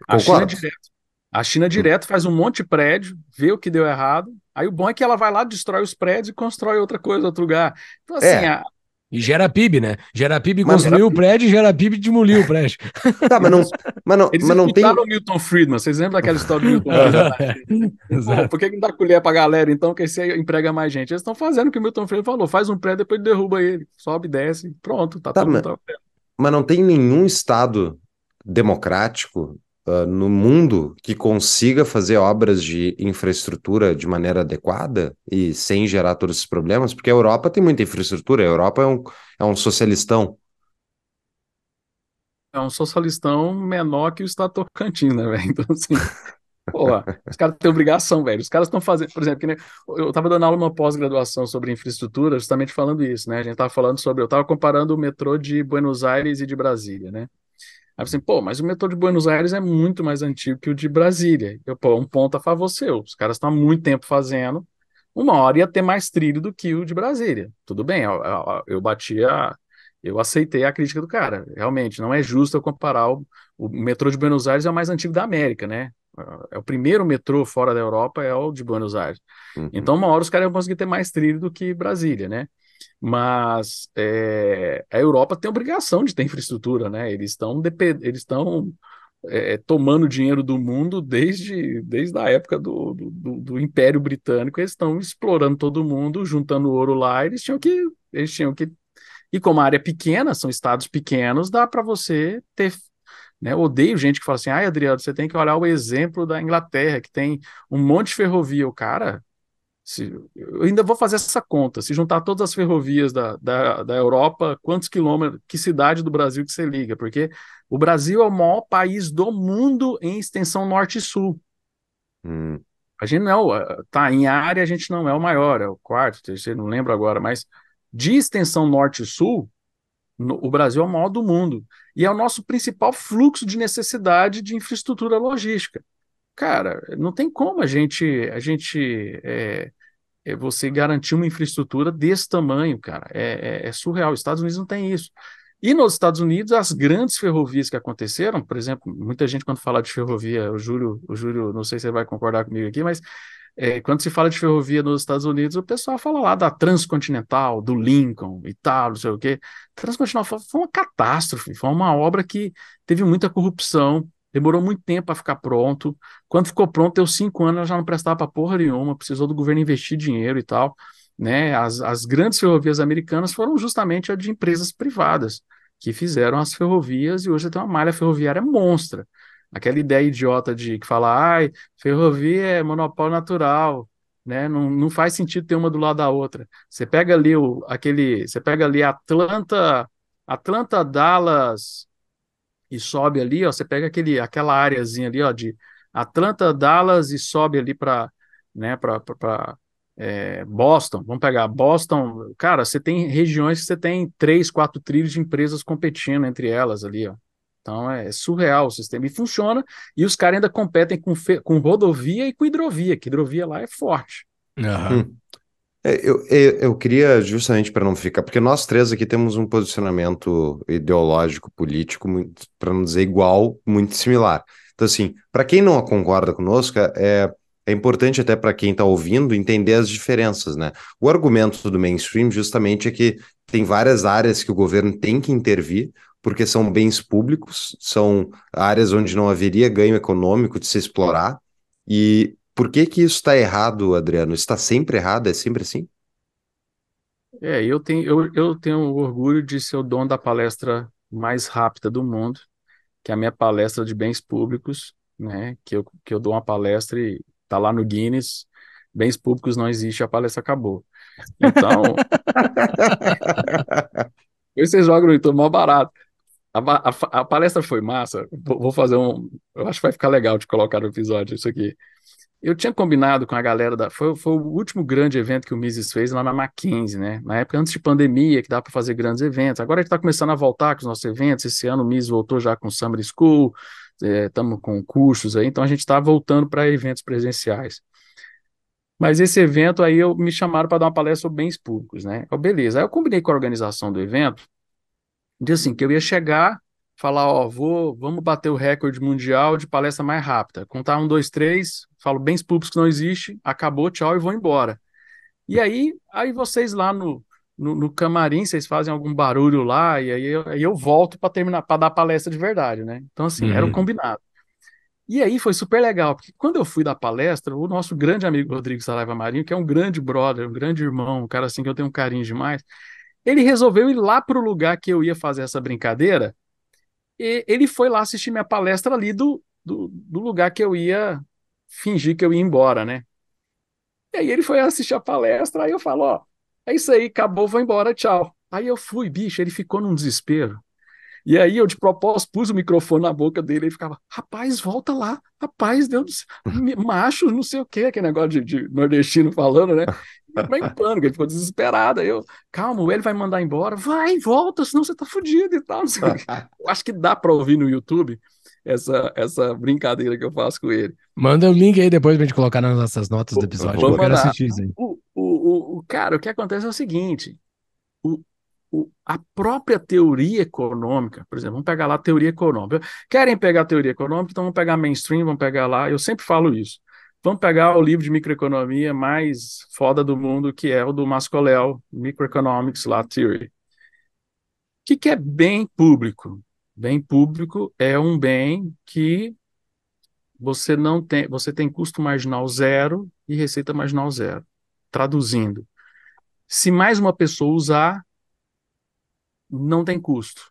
Speaker 1: A China direto. A China hum.
Speaker 3: direto faz um monte de prédio, vê o que deu errado. Aí o bom é que ela vai lá, destrói os prédios e constrói outra coisa, outro lugar. Então, assim, é. a,
Speaker 2: e gera PIB, né? Gera PIB construiu o prédio e gera PIB demoliu o prédio. tá, mas não,
Speaker 3: mas não, Eles mas não tem... o Milton Friedman, vocês lembram daquela história do Milton Friedman? É, Pô, por que não dá colher pra galera então, que você emprega mais gente? Eles estão fazendo o que o Milton Friedman falou, faz um prédio, depois derruba ele, sobe, desce, pronto, tá, tá mas... Tá
Speaker 1: mas não tem nenhum estado democrático uh, no mundo que consiga fazer obras de infraestrutura de maneira adequada e sem gerar todos esses problemas? Porque a Europa tem muita infraestrutura, a Europa é um, é um socialistão.
Speaker 3: É um socialistão menor que o Estado Tocantins, né, velho? Então, assim, Pô, os caras têm obrigação, velho. Os caras estão fazendo, por exemplo, que, né, eu tava dando aula uma pós-graduação sobre infraestrutura, justamente falando isso, né? A gente tava falando sobre, eu tava comparando o metrô de Buenos Aires e de Brasília, né? Aí assim, pô, mas o metrô de Buenos Aires é muito mais antigo que o de Brasília. Eu, pô, um ponto a favor seu. Os caras estão há muito tempo fazendo. Uma hora ia ter mais trilho do que o de Brasília. Tudo bem, eu, eu, eu bati a. Eu aceitei a crítica do cara. Realmente, não é justo eu comparar. O, o metrô de Buenos Aires é o mais antigo da América, né? É, é o primeiro metrô fora da Europa, é o de Buenos Aires. Uhum. Então, uma hora os caras vão conseguir ter mais trilho do que Brasília, né? Mas é, a Europa tem a obrigação de ter infraestrutura, né? Eles estão eles estão é, tomando dinheiro do mundo desde, desde a época do, do, do Império Britânico, eles estão explorando todo mundo, juntando ouro lá, eles tinham que, eles tinham que. E como a área é pequena, são estados pequenos, dá para você ter né? Odeio gente que fala assim: ai, Adriano, você tem que olhar o exemplo da Inglaterra, que tem um monte de ferrovia. O cara, se, eu ainda vou fazer essa conta. Se juntar todas as ferrovias da, da, da Europa, quantos quilômetros, que cidade do Brasil que você liga? Porque o Brasil é o maior país do mundo em extensão norte e sul. Hum. A gente não, é tá, em área a gente não é o maior, é o quarto, terceiro, não lembro agora, mas de extensão norte e sul, no, o Brasil é o maior do mundo. E é o nosso principal fluxo de necessidade de infraestrutura logística. Cara, não tem como a gente, a gente é, é você garantir uma infraestrutura desse tamanho, cara. É, é, é surreal. Os Estados Unidos não tem isso. E nos Estados Unidos, as grandes ferrovias que aconteceram, por exemplo, muita gente quando fala de ferrovia, o Júlio, o Júlio não sei se você vai concordar comigo aqui, mas é, quando se fala de ferrovia nos Estados Unidos, o pessoal fala lá da Transcontinental, do Lincoln e tal, não sei o quê. Transcontinental foi uma catástrofe, foi uma obra que teve muita corrupção, Demorou muito tempo para ficar pronto. Quando ficou pronto, deu cinco anos, já não prestava para porra nenhuma, precisou do governo investir dinheiro e tal. Né? As, as grandes ferrovias americanas foram justamente as de empresas privadas que fizeram as ferrovias e hoje tem uma malha ferroviária monstra. Aquela ideia idiota de que fala, ai, ferrovia é monopólio natural, né? Não, não faz sentido ter uma do lado da outra. Você pega ali o, aquele, você pega ali Atlanta, Atlanta Dallas e sobe ali, ó, você pega aquele, aquela áreazinha ali, ó, de Atlanta, Dallas e sobe ali para, né, para é, Boston. Vamos pegar Boston, cara, você tem regiões que você tem três, quatro trilhos de empresas competindo entre elas ali, ó. Então é, é surreal o sistema e funciona. E os caras ainda competem com, com rodovia e com hidrovia, que hidrovia lá é forte.
Speaker 1: Uhum. É, eu, eu, eu, queria, justamente para não ficar, porque nós três aqui temos um posicionamento ideológico, político, para não dizer igual, muito similar. Então, assim, para quem não concorda conosco, é, é importante até para quem está ouvindo entender as diferenças, né? O argumento do mainstream, justamente, é que tem várias áreas que o governo tem que intervir, porque são bens públicos, são áreas onde não haveria ganho econômico de se explorar, e por que que isso está errado, Adriano? Está sempre errado? É sempre assim?
Speaker 3: É, eu tenho, eu, eu tenho o orgulho de ser o dono da palestra mais rápida do mundo, que é a minha palestra de bens públicos, né? Que eu, que eu dou uma palestra e tá lá no Guinness, bens públicos não existe, a palestra acabou. Então. vocês jogam no YouTube, mó barato. A, a, a, palestra foi massa. Vou, vou fazer um. Eu acho que vai ficar legal de colocar no episódio isso aqui. Eu tinha combinado com a galera da. Foi, foi o último grande evento que o Mises fez lá na Mackenzie, né? Na época antes de pandemia, que dá para fazer grandes eventos. Agora a gente está começando a voltar com os nossos eventos. Esse ano o Mises voltou já com o Summer School, estamos é, com cursos aí, então a gente está voltando para eventos presenciais. Mas esse evento aí eu me chamaram para dar uma palestra sobre bens públicos, né? Eu, beleza. Aí eu combinei com a organização do evento, disse assim, que eu ia chegar, falar, ó, vou, vamos bater o recorde mundial de palestra mais rápida, contar um, dois, três, falo bens públicos que não existe, acabou, tchau e vou embora. E aí, aí vocês lá no, no, no camarim, vocês fazem algum barulho lá, e aí eu, aí eu volto para terminar, para dar palestra de verdade, né? Então, assim, uhum. era o combinado. E aí foi super legal, porque quando eu fui da palestra, o nosso grande amigo Rodrigo Saraiva Marinho, que é um grande brother, um grande irmão, um cara assim que eu tenho um carinho demais, ele resolveu ir lá para o lugar que eu ia fazer essa brincadeira, e ele foi lá assistir minha palestra ali do, do, do lugar que eu ia Fingir que eu ia embora, né? E aí ele foi assistir a palestra, aí eu falo, ó, é isso aí, acabou, vou embora, tchau. Aí eu fui, bicho, ele ficou num desespero. E aí eu de propósito pus o microfone na boca dele e ficava, rapaz, volta lá, rapaz, Deus, macho, não sei o quê, aquele negócio de, de nordestino falando, né? Ficou em pânico, ele ficou desesperado. Aí eu, calma, ele vai mandar embora, vai, volta, senão você tá fudido e tal. Não sei o quê. Acho que dá para ouvir no YouTube essa, essa brincadeira que eu faço com ele.
Speaker 2: Manda o um link aí depois pra gente colocar nas nossas notas do episódio. eu quero assistir isso aí.
Speaker 3: O, o, o, cara, o que acontece é o seguinte: o, o, a própria teoria econômica, por exemplo, vamos pegar lá a teoria econômica. Querem pegar a teoria econômica, então vamos pegar mainstream, vamos pegar lá. Eu sempre falo isso. Vamos pegar o livro de microeconomia mais foda do mundo, que é o do Mascolel, Microeconomics Law Theory. O que, que é bem público? Bem público é um bem que você não tem, você tem custo marginal zero e receita marginal zero. Traduzindo, se mais uma pessoa usar, não tem custo,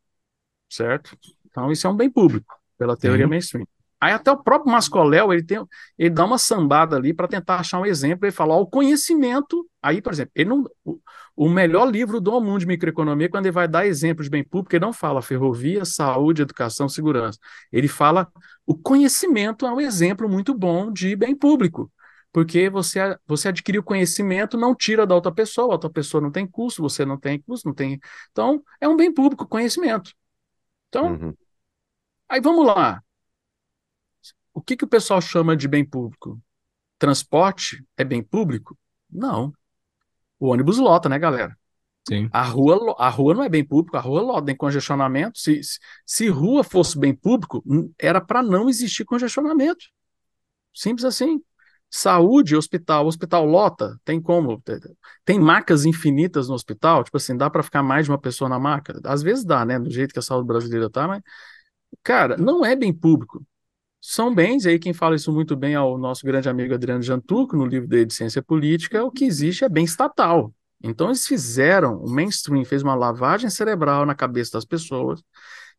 Speaker 3: certo? Então isso é um bem público pela teoria uhum. mainstream. Aí até o próprio Mascoléu, ele, tem, ele dá uma sambada ali para tentar achar um exemplo, ele fala, ó, o conhecimento, aí, por exemplo, ele não, o, o melhor livro do mundo de microeconomia, é quando ele vai dar exemplos de bem público, ele não fala ferrovia, saúde, educação, segurança. Ele fala, o conhecimento é um exemplo muito bom de bem público, porque você, você adquiriu conhecimento, não tira da outra pessoa, a outra pessoa não tem curso, você não tem curso, não tem... Então, é um bem público, conhecimento. Então, uhum. aí vamos lá, o que, que o pessoal chama de bem público? Transporte é bem público? Não. O ônibus lota, né, galera? Sim. A, rua, a rua não é bem público, a rua lota, tem congestionamento. Se, se, se rua fosse bem público, hum, era para não existir congestionamento. Simples assim. Saúde, hospital, hospital lota, tem como? Tem macas infinitas no hospital? Tipo assim, dá para ficar mais de uma pessoa na maca? Às vezes dá, né? Do jeito que a saúde brasileira tá, mas. Cara, não é bem público são bens, e aí quem fala isso muito bem é o nosso grande amigo Adriano Jantuco no livro dele de Ciência Política, é o que existe é bem estatal. Então eles fizeram, o mainstream fez uma lavagem cerebral na cabeça das pessoas,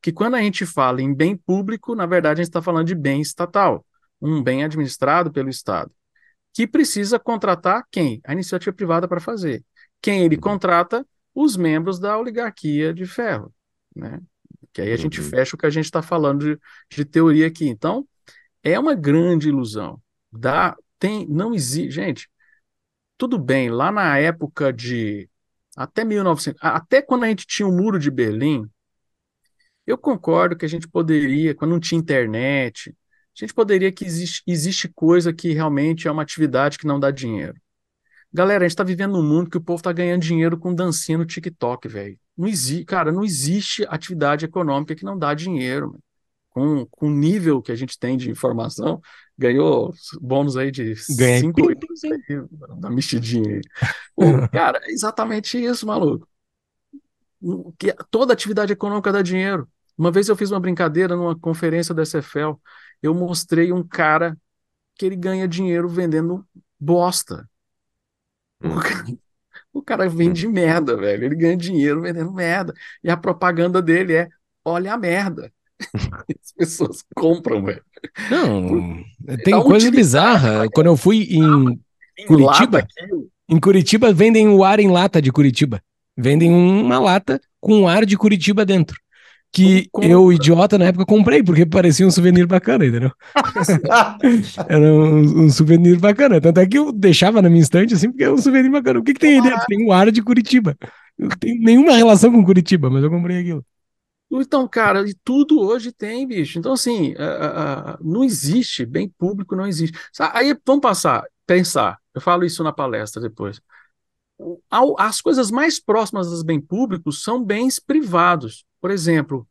Speaker 3: que quando a gente fala em bem público, na verdade a gente está falando de bem estatal, um bem administrado pelo Estado, que precisa contratar quem? A iniciativa privada para fazer. Quem ele uhum. contrata? Os membros da oligarquia de ferro, né? Que aí a gente uhum. fecha o que a gente está falando de, de teoria aqui. Então, é uma grande ilusão. Dá, tem, não existe, gente. Tudo bem, lá na época de até 1900, até quando a gente tinha o muro de Berlim, eu concordo que a gente poderia, quando não tinha internet, a gente poderia que existe, existe coisa que realmente é uma atividade que não dá dinheiro. Galera, a gente está vivendo num mundo que o povo está ganhando dinheiro com dancinha no TikTok, velho. Não existe, cara, não existe atividade econômica que não dá dinheiro. Mano com, com o nível que a gente tem de informação, ganhou bônus aí de Ganhei. cinco da mexidinha aí. Pô, cara, é exatamente isso, maluco. Que é, toda atividade econômica dá dinheiro. Uma vez eu fiz uma brincadeira numa conferência da SFL, eu mostrei um cara que ele ganha dinheiro vendendo bosta. O, hum. cara, o cara vende merda, velho. Ele ganha dinheiro vendendo merda. E a propaganda dele é: olha a merda. As pessoas compram, velho. Não, tem Dá coisa bizarra.
Speaker 2: Quando eu fui em Curitiba, em Curitiba vendem o ar em lata de Curitiba. Vendem uma lata com ar de Curitiba dentro. Que eu, idiota, na época comprei, porque parecia um souvenir bacana, entendeu? Era um, um, souvenir bacana. Tanto é que eu deixava na minha estante assim, porque é um souvenir bacana. O que, que tem aí dentro? Tem um ar de Curitiba. Não tem nenhuma relação com Curitiba, mas eu comprei aquilo.
Speaker 3: Então, cara, e tudo hoje tem, bicho. Então, assim, uh, uh, não existe, bem público não existe. Aí vamos passar, pensar. Eu falo isso na palestra depois. As coisas mais próximas dos bens públicos são bens privados. Por exemplo,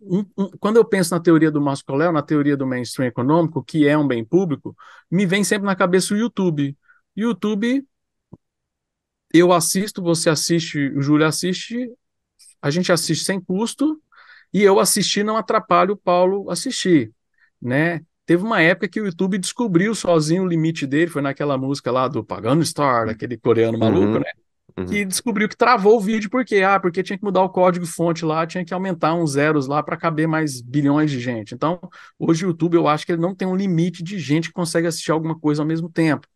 Speaker 3: um, um, quando eu penso na teoria do Márcio Coléu, na teoria do mainstream econômico, que é um bem público, me vem sempre na cabeça o YouTube. YouTube, eu assisto, você assiste, o Júlio assiste, a gente assiste sem custo, e eu assisti, não atrapalha o Paulo assistir, né? Teve uma época que o YouTube descobriu sozinho o limite dele, foi naquela música lá do Pagano Star, uhum. daquele coreano maluco, uhum. né? Uhum. Que descobriu que travou o vídeo porque ah, porque tinha que mudar o código fonte lá, tinha que aumentar uns zeros lá para caber mais bilhões de gente. Então, hoje o YouTube eu acho que ele não tem um limite de gente que consegue assistir alguma coisa ao mesmo tempo,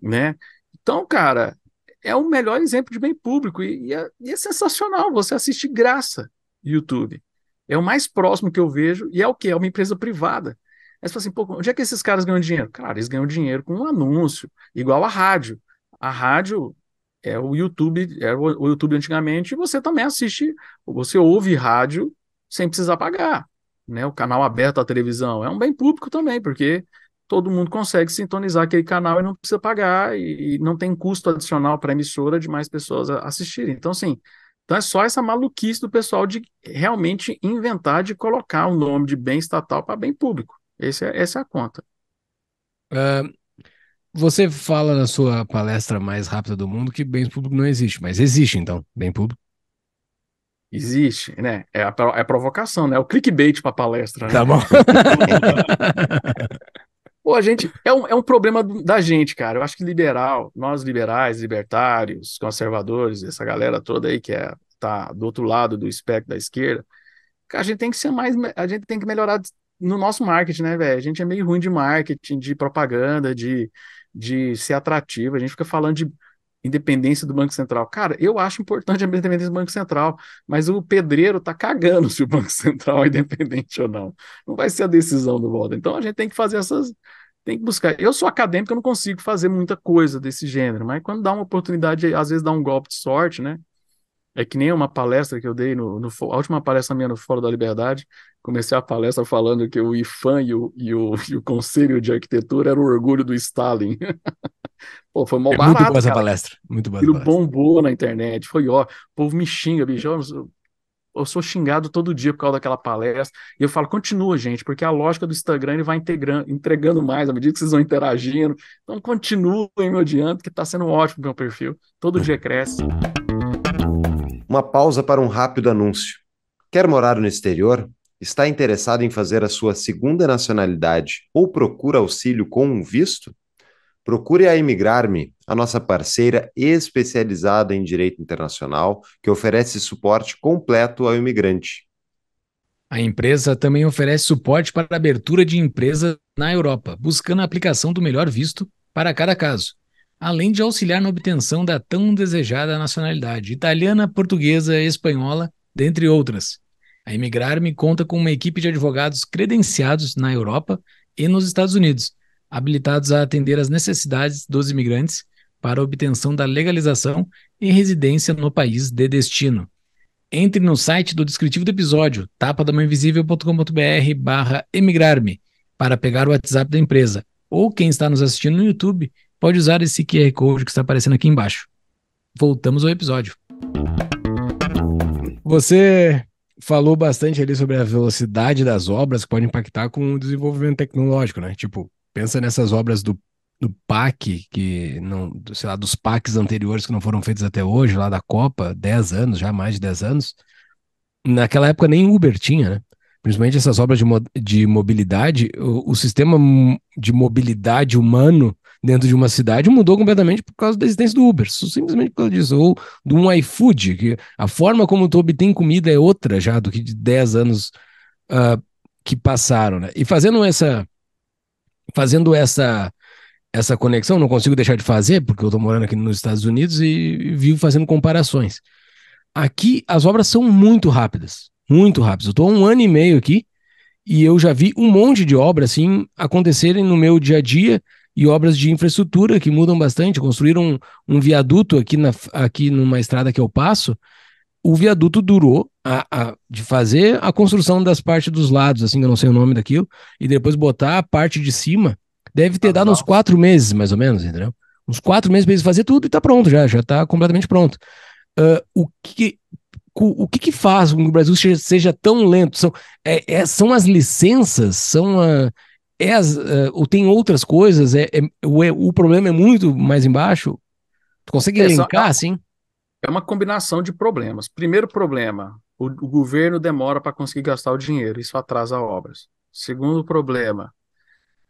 Speaker 3: né? Então, cara, é o melhor exemplo de bem público e, e, é, e é sensacional você assiste graça YouTube. É o mais próximo que eu vejo, e é o que? É uma empresa privada. É assim, pô, onde é que esses caras ganham dinheiro? Cara, eles ganham dinheiro com um anúncio, igual a rádio. A rádio é o YouTube, era é o YouTube antigamente, e você também assiste, você ouve rádio sem precisar pagar. Né? O canal aberto à televisão é um bem público também, porque todo mundo consegue sintonizar aquele canal e não precisa pagar, e, e não tem custo adicional para a emissora de mais pessoas assistirem. Então, assim, então é só essa maluquice do pessoal de realmente inventar de colocar o um nome de bem estatal para bem público. Esse é, essa é a conta.
Speaker 2: Uh, você fala na sua palestra mais rápida do mundo que bens públicos não existe, mas existe então, bem público.
Speaker 3: Existe, né? É a, é a provocação, né? É o clickbait para palestra. Né? Tá bom. Pô, a gente. É um, é um problema da gente, cara. Eu acho que liberal, nós liberais, libertários, conservadores, essa galera toda aí que é, tá do outro lado do espectro da esquerda, cara, a gente tem que ser mais. A gente tem que melhorar no nosso marketing, né, velho? A gente é meio ruim de marketing, de propaganda, de, de ser atrativo. A gente fica falando de independência do Banco Central. Cara, eu acho importante a independência do Banco Central, mas o pedreiro tá cagando se o Banco Central é independente ou não. Não vai ser a decisão do voto. Então a gente tem que fazer essas. Tem que buscar. Eu sou acadêmico, eu não consigo fazer muita coisa desse gênero, mas quando dá uma oportunidade, às vezes dá um golpe de sorte, né? É que nem uma palestra que eu dei, no, no a última palestra minha no Fórum da Liberdade, comecei a palestra falando que o IFAM e o, e o, e o Conselho de Arquitetura era o orgulho do Stalin. Pô, foi mal é barato, Muito boa essa palestra, muito boa. o palestra. bombou na internet, foi ó, o povo me xinga, bicho, eu, eu sou xingado todo dia por causa daquela palestra. E eu falo, continua, gente, porque a lógica do Instagram ele vai entregando mais à medida que vocês vão interagindo. Então continuem me odiando, que está sendo ótimo o meu perfil. Todo dia cresce.
Speaker 1: Uma pausa para um rápido anúncio. Quer morar no exterior? Está interessado em fazer a sua segunda nacionalidade ou procura auxílio com um visto? Procure a Imigrarme, a nossa parceira especializada em direito internacional, que oferece suporte completo ao imigrante.
Speaker 2: A empresa também oferece suporte para a abertura de empresa na Europa, buscando a aplicação do melhor visto para cada caso além de auxiliar na obtenção da tão desejada nacionalidade italiana, portuguesa e espanhola, dentre outras. A Emigrar-me conta com uma equipe de advogados credenciados na Europa e nos Estados Unidos, habilitados a atender às necessidades dos imigrantes para obtenção da legalização e residência no país de destino. Entre no site do descritivo do episódio, tapadamainvisível.com.br barra emigrar-me, para pegar o WhatsApp da empresa. Ou quem está nos assistindo no YouTube, pode usar esse QR Code que está aparecendo aqui embaixo. Voltamos ao episódio. Você falou bastante ali sobre a velocidade das obras que pode impactar com o desenvolvimento tecnológico, né? Tipo, pensa nessas obras do, do PAC, que não, sei lá, dos PACs anteriores que não foram feitos até hoje, lá da Copa, 10 anos, já mais de 10 anos. Naquela época nem Uber tinha, né? Principalmente essas obras de, mo de mobilidade, o, o sistema de mobilidade humano dentro de uma cidade mudou completamente por causa da existência do Uber, simplesmente por causa disso, ou de um iFood, que a forma como tu obtém comida é outra já do que de 10 anos uh, que passaram, né? E fazendo essa fazendo essa essa conexão, não consigo deixar de fazer, porque eu estou morando aqui nos Estados Unidos e vivo fazendo comparações. Aqui as obras são muito rápidas, muito rápidas. Eu estou um ano e meio aqui e eu já vi um monte de obras assim acontecerem no meu dia a dia e obras de infraestrutura que mudam bastante. Construíram um, um viaduto aqui, na, aqui numa estrada que eu passo. O viaduto durou a, a, de fazer a construção das partes dos lados, assim, eu não sei o nome daquilo, e depois botar a parte de cima. Deve ter ah, dado não. uns quatro meses, mais ou menos, entendeu? Uns quatro meses para eles fazer tudo e tá pronto já, já tá completamente pronto. Uh, o que, o que, que faz com que o Brasil seja, seja tão lento? São, é, é, são as licenças, são a, é as, eh, ou tem outras coisas, é, é o, é, o problema é muito mais embaixo. Tu consegue é elencar,
Speaker 3: assim? É uma combinação de problemas. Primeiro problema, o, o governo demora para conseguir gastar o dinheiro, isso atrasa obras. Segundo problema,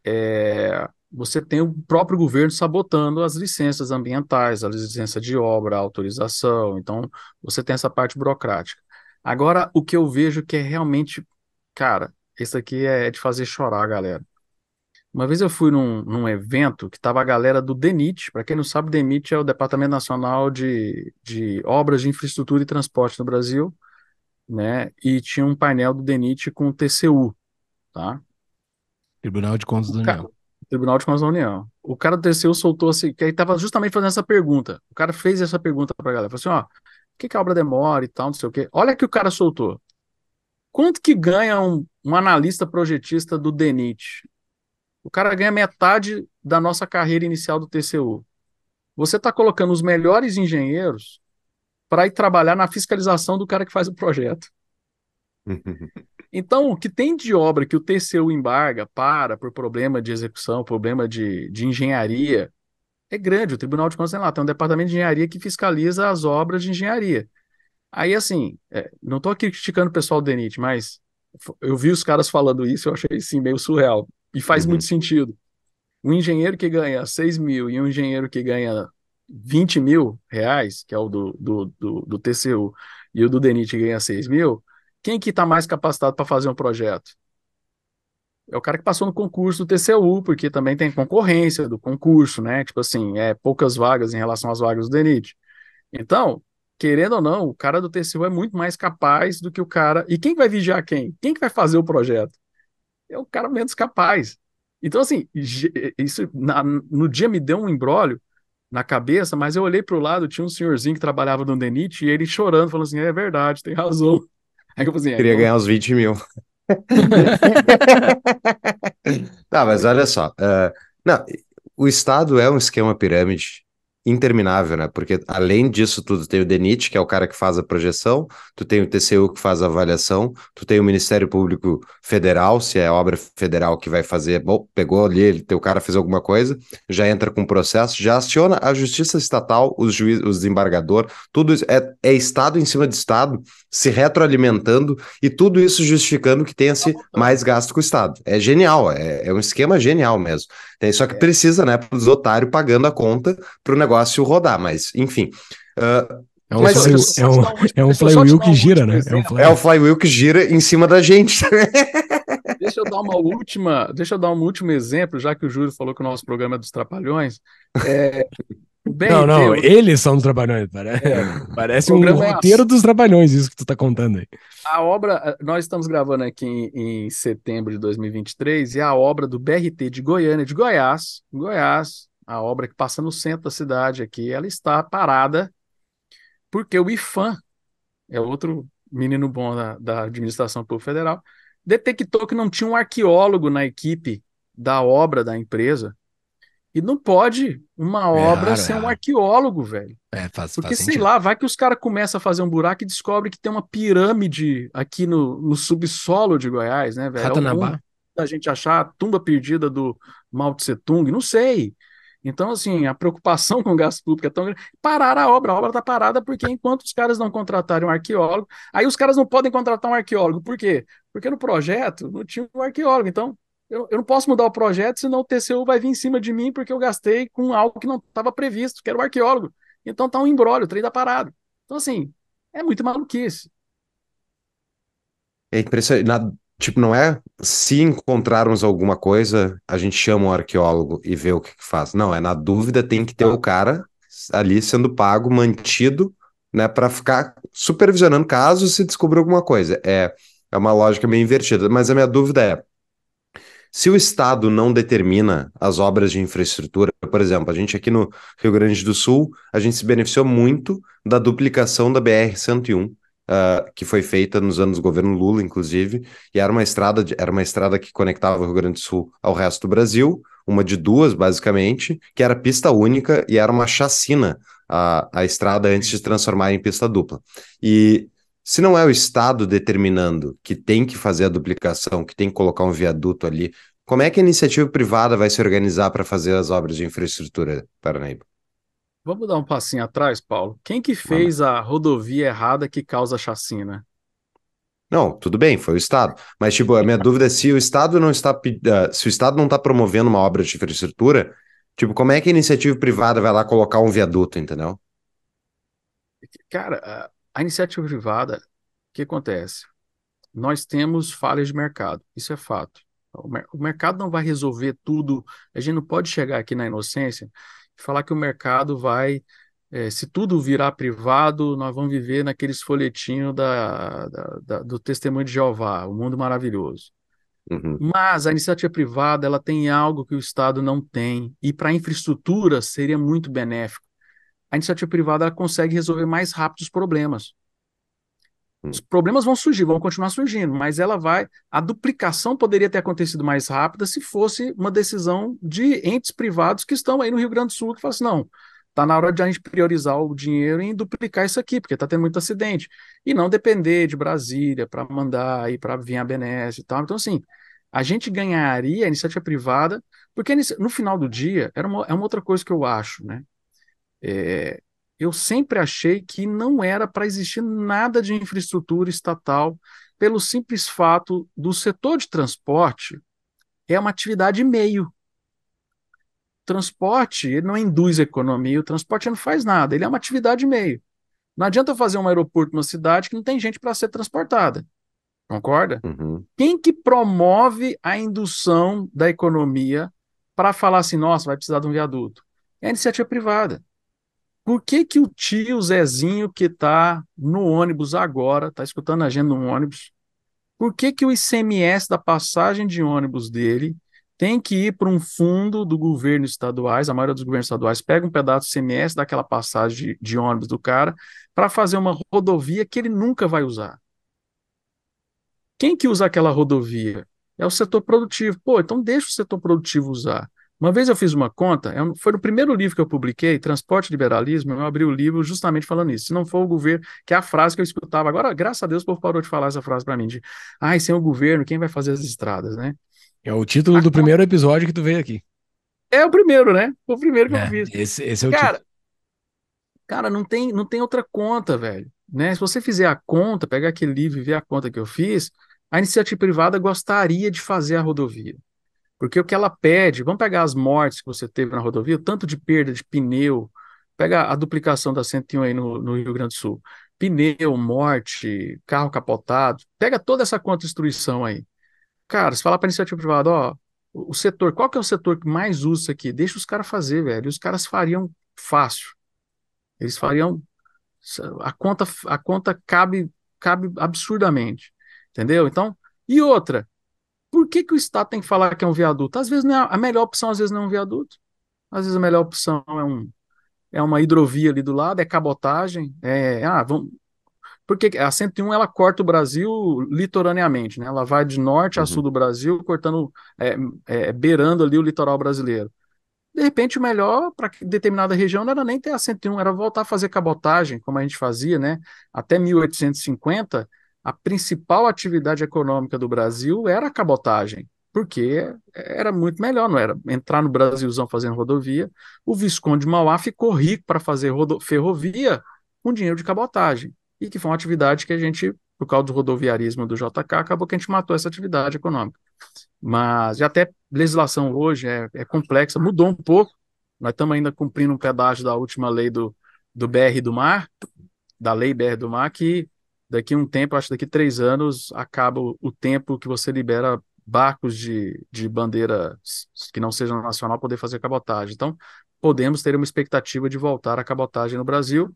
Speaker 3: é, você tem o próprio governo sabotando as licenças ambientais, a licença de obra, a autorização. Então, você tem essa parte burocrática. Agora, o que eu vejo que é realmente, cara, isso aqui é de fazer chorar, galera. Uma vez eu fui num, num evento que estava a galera do DENIT. Para quem não sabe, DENIT é o Departamento Nacional de, de Obras de Infraestrutura e Transporte no Brasil, né? E tinha um painel do DENIT com o TCU, tá? Tribunal de Contas o da União. Tribunal de Contas da União. O cara do TCU soltou assim, que aí estava justamente fazendo essa pergunta. O cara fez essa pergunta para a galera. Falou assim, ó, o que, que a obra demora e tal, não sei o quê. Olha que o cara soltou. Quanto que ganha um, um analista projetista do DENIT? O cara ganha metade da nossa carreira inicial do TCU. Você está colocando os melhores engenheiros para ir trabalhar na fiscalização do cara que faz o projeto. Então, o que tem de obra que o TCU embarga, para, por problema de execução, problema de, de engenharia, é grande. O Tribunal de Contas tem lá, tem um departamento de engenharia que fiscaliza as obras de engenharia. Aí, assim, é, não estou aqui criticando o pessoal do DENIT, mas eu vi os caras falando isso, eu achei, sim meio surreal. E faz uhum. muito sentido. O engenheiro que ganha 6 mil e um engenheiro que ganha 20 mil reais, que é o do, do, do, do TCU, e o do DENIT ganha 6 mil, quem que está mais capacitado para fazer um projeto? É o cara que passou no concurso do TCU, porque também tem concorrência do concurso, né? Tipo assim, é poucas vagas em relação às vagas do DENIT. Então, querendo ou não, o cara do TCU é muito mais capaz do que o cara. E quem vai vigiar quem? Quem que vai fazer o projeto? é o cara menos capaz. Então, assim, isso na, no dia me deu um embrólio na cabeça, mas eu olhei para o lado, tinha um senhorzinho que trabalhava no Denit e ele chorando, falando assim: é verdade, tem razão. Aí eu falei assim: é, Queria então ganhar uns
Speaker 1: 20 mil. tá, mas olha só. Uh, não, o Estado é um esquema pirâmide interminável, né? Porque além disso tudo, tem o DENIT, que é o cara que faz a projeção, tu tem o TCU que faz a avaliação, tu tem o Ministério Público Federal, se é obra federal que vai fazer, bom, pegou ali, ele, teu cara fez alguma coisa, já entra com processo, já aciona a Justiça Estatal, os juiz, os desembargador, tudo isso é, é Estado em cima de Estado, se retroalimentando e tudo isso justificando que tenha-se mais gasto com o Estado. É genial, é, é um esquema genial mesmo. Tem, é, só que é. precisa, né, para os otários pagando a conta para o negócio negócio rodar, mas enfim. Uh, é um, mas é um, é um flywheel que gira, né? É, um é o flywheel que gira em cima da gente.
Speaker 3: deixa eu dar uma última, deixa eu dar um último exemplo, já que o Júlio falou que o nosso programa é dos trapalhões. É, não, não, eles
Speaker 2: são dos trapalhões. Parece, é, parece um é roteiro assim. dos trapalhões, isso que tu está contando aí.
Speaker 3: A obra, eh, nós estamos gravando aqui em, em setembro de 2023, e a obra do BRT de Goiânia, de Goiás, Goiás, a obra que passa no centro da cidade aqui, ela está parada porque o IFAM, é outro menino bom da, da administração pública federal, detectou que não tinha um arqueólogo na equipe da obra da empresa. E não pode uma é obra é, ser é. um arqueólogo, velho. É, faz, Porque, faz sei lá, vai que os caras começam a fazer um buraco e descobre que tem uma pirâmide aqui no, no subsolo de Goiás, né, velho? É a gente achar a tumba perdida do Mao Tse Tung, não sei. Então, assim, a preocupação com o gasto público é tão grande. Pararam a obra, a obra está parada, porque enquanto os caras não contratarem um arqueólogo, aí os caras não podem contratar um arqueólogo. Por quê? Porque no projeto não tinha um arqueólogo. Então, eu, eu não posso mudar o projeto, senão o TCU vai vir em cima de mim, porque eu gastei com algo que não estava previsto, que era o um arqueólogo. Então está um embrólio, o trem está parado. Então, assim, é muito maluquice.
Speaker 1: É impressionante. Tipo, não é se encontrarmos alguma coisa, a gente chama o arqueólogo e vê o que, que faz. Não, é na dúvida tem que ter tá. o cara ali sendo pago, mantido, né, para ficar supervisionando caso se descobrir alguma coisa. É, é uma lógica meio invertida, mas a minha dúvida é: se o Estado não determina as obras de infraestrutura, por exemplo, a gente aqui no Rio Grande do Sul, a gente se beneficiou muito da duplicação da BR-101 uh, que foi feita nos anos do governo Lula, inclusive, e era uma estrada, de, era uma estrada que conectava o Rio Grande do Sul ao resto do Brasil, uma de duas, basicamente, que era pista única e era uma chacina a, a estrada antes de transformar em pista dupla. E se não é o Estado determinando que tem que fazer a duplicação, que tem que colocar um viaduto ali, como é que a iniciativa privada vai se organizar para fazer as obras de infraestrutura, Paranaíba?
Speaker 3: Vamos dar um passinho atrás, Paulo. Quem que fez a rodovia errada que causa chacina?
Speaker 1: Não, tudo bem, foi o Estado. Mas, tipo, a minha dúvida é se o Estado não está eh, se o Estado não está promovendo uma obra de infraestrutura, tipo, como é que a iniciativa privada vai lá colocar um viaduto, entendeu?
Speaker 3: Cara, a iniciativa privada, o que acontece? Nós temos falhas de mercado, isso é fato. O mercado não vai resolver tudo. A gente não pode chegar aqui na inocência falar que o mercado vai, é, se tudo virar privado, nós vamos viver naqueles folhetinhos da, da, da do Testemunho de Jeová, o mundo maravilhoso. Uhum. Mas a iniciativa privada ela tem algo que o Estado não tem, e para a infraestrutura seria muito benéfico. A iniciativa privada ela consegue resolver mais rápido os problemas. Hum. Os problemas vão surgir, vão continuar surgindo, mas ela vai. A duplicação poderia ter acontecido mais rápida se fosse uma decisão de entes privados que estão aí no Rio Grande do Sul que falam assim: não, tá na hora de a gente priorizar o dinheiro e duplicar isso aqui, porque está tendo muito acidente. E não depender de Brasília para mandar e para vir a Benes e tal. Então, assim, a gente ganharia a iniciativa privada, porque no final do dia, era uma, é uma outra coisa que eu acho, né? É, eu sempre achei que não era para existir nada de infraestrutura estatal, pelo simples fato do setor de transporte é uma atividade meio. Transporte, ele não induz economia, o transporte não faz nada, ele é uma atividade meio. Não adianta fazer um aeroporto numa cidade que não tem gente para ser transportada. Concorda? Uhum. Quem que promove a indução da economia para falar assim, nossa, vai precisar de um viaduto? É a iniciativa privada. Por que que o tio Zezinho que está no ônibus agora, está escutando a gente no ônibus, por que que o ICMS da passagem de ônibus dele tem que ir para um fundo do governo estaduais, a maioria dos governos estaduais pega um pedaço do ICMS daquela passagem de, de ônibus do cara para fazer uma rodovia que ele nunca vai usar. Quem que usa aquela rodovia? É o setor produtivo. Pô, então deixa o setor produtivo usar. Uma vez eu fiz uma conta, é foi no primeiro livro que eu publiquei, Transporte e Liberalismo, eu abri o livro justamente falando isso. Se não for o governo, que é a frase que eu escutava. Agora, graças a Deus, o povo parou de falar essa frase para mim, de, ai, sem o governo, quem vai fazer as estradas, né? É o título a do conta... Ah, primeiro episódio que tu veio aqui. É o primeiro, né? Foi o primeiro que é, eu fiz. Esse, esse é o cara, título. Cara, não tem, não tem outra conta, velho. Né? Se você fizer a conta, pegar aquele livro e ver a conta que eu fiz, a iniciativa privada gostaria de fazer a rodovia. Porque o que ela pede, vamos pegar as mortes que você teve na rodovia, tanto de perda de pneu, pega a duplicação da 101 aí no, no Rio Grande do Sul, pneu, morte, carro capotado, pega toda essa contra-destruição aí. Cara, se falar para iniciativa privada, ó, o setor, qual que é o setor que mais usa isso aqui? Deixa os caras fazer, velho. Os caras fariam fácil. Eles fariam a conta a conta cabe cabe absurdamente, entendeu? Então, e outra, por que, que o Estado tem que falar que é um viaduto? Às vezes não é, a melhor opção, às vezes não é um viaduto. Às vezes a melhor opção é, um, é uma hidrovia ali do lado, é cabotagem. É, ah, vamos, porque a 101 ela corta o Brasil litoraneamente, né? Ela vai de norte uhum. a sul do Brasil, cortando, é, é, beirando ali o litoral brasileiro. De repente, o melhor para determinada região não era nem ter a 101, era voltar a fazer cabotagem, como a gente fazia, né? Até 1850, a principal atividade econômica do Brasil era a cabotagem, porque era muito melhor, não era? Entrar no Brasilzão fazendo rodovia. O Visconde de Mauá ficou rico para fazer ferrovia com dinheiro de cabotagem, e que foi uma atividade que a gente, por causa do rodoviarismo do JK, acabou que a gente matou essa atividade econômica. Mas já até legislação hoje é, é complexa, mudou um pouco. Nós estamos ainda cumprindo um pedágio da última lei do, do BR do Mar, da Lei BR do Mar, que daqui um tempo, acho que daqui três anos, acaba o tempo que você libera barcos de, de bandeira que não sejam nacional poder fazer cabotagem. Então, podemos ter uma expectativa de voltar a cabotagem no Brasil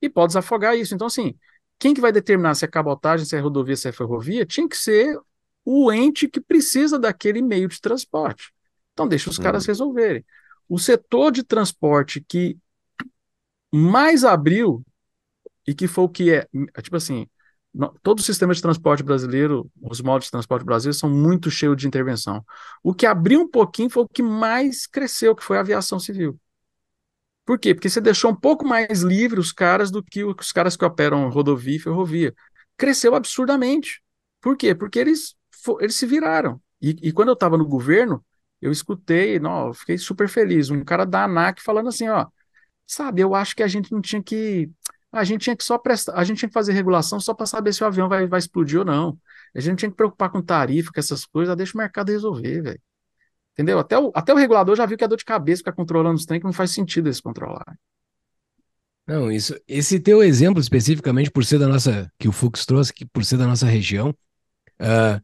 Speaker 3: e pode desafogar isso. Então, assim, quem que vai determinar se é cabotagem, se é rodovia, se é ferrovia, tinha que ser o ente que precisa daquele meio de transporte. Então, deixa os hum. caras resolverem. O setor de transporte que mais abriu e que foi o que é, tipo assim, todo o sistema de transporte brasileiro, os modos de transporte brasileiros são muito cheios de intervenção. O que abriu um pouquinho foi o que mais cresceu, que foi a aviação civil. Por quê? Porque você deixou um pouco mais livre os caras do que os caras que operam rodovia e ferrovia. Cresceu absurdamente. Por quê? Porque eles, eles se viraram. E, e quando eu estava no governo, eu escutei, não, eu fiquei super feliz, um cara da ANAC falando assim, ó, sabe, eu acho que a gente não tinha que a gente tinha que só prestar, a gente tinha que fazer regulação só para saber se o avião vai, vai explodir ou não. A gente tinha que preocupar com tarifa, com essas coisas, deixa o mercado resolver, velho. Entendeu? Até o, até o regulador já viu que é dor de cabeça ficar controlando os tanques, que não faz sentido esse controlar.
Speaker 2: Não, isso, esse teu exemplo especificamente, por ser da nossa, que o Fux trouxe, que por ser da nossa região, uh,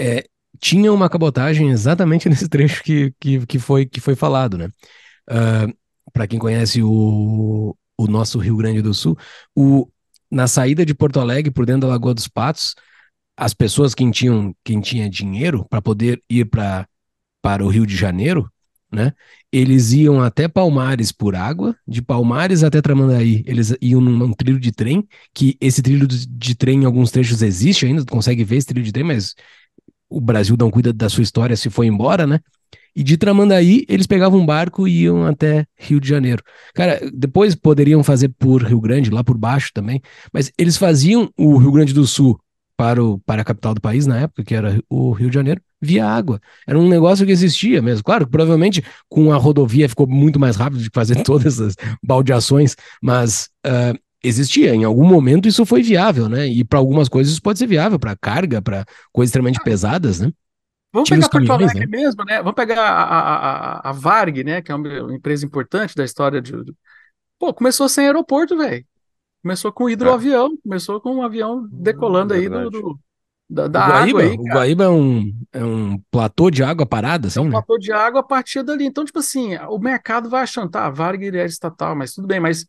Speaker 2: é, tinha uma cabotagem exatamente nesse trecho que, que, que, foi, que foi falado, né? Uh, ah, para quem conhece o, o nosso Rio Grande do Sul, o, na saída de Porto Alegre, por dentro da Lagoa dos Patos, as pessoas que tinham quem tinha dinheiro para poder ir para para o Rio de Janeiro, né? Eles iam até Palmares por água, de Palmares até Tramandaí. Eles iam num, num trilho de trem, que esse trilho de, de trem em alguns trechos existe ainda, tu consegue ver esse trilho de trem, mas o Brasil não cuida da sua história se foi embora, né? E de Tramandaí, eles pegavam um barco e iam até Rio de Janeiro. Cara, depois poderiam fazer por Rio Grande, lá por baixo também, mas eles faziam o Rio Grande do Sul para, o, para a capital do país na época, que era o Rio de Janeiro, via água. Era um negócio que existia mesmo. Claro, provavelmente com a rodovia ficou muito mais rápido de fazer todas essas baldeações, mas uh, existia. Em algum momento isso foi viável, né? E para algumas coisas isso pode ser viável, para carga, para coisas extremamente ah. pesadas, né?
Speaker 3: Vamos pegar Porto Alegre né? mesmo, né? Vamos pegar a, a, a, Varg, né? Que é uma empresa importante da história de. Pô, começou sem aeroporto, velho. Começou com é. hidroavião, é. começou com um avião hum, é decolando aí do, do, da, da Guaíba, água. Aí, o Guaíba é um,
Speaker 2: é um platô de água parada, assim? É um assim, né?
Speaker 3: platô de água a partir dali. Então, tipo assim, o mercado vai achando, tá, a Varg é estatal, mas tudo bem, mas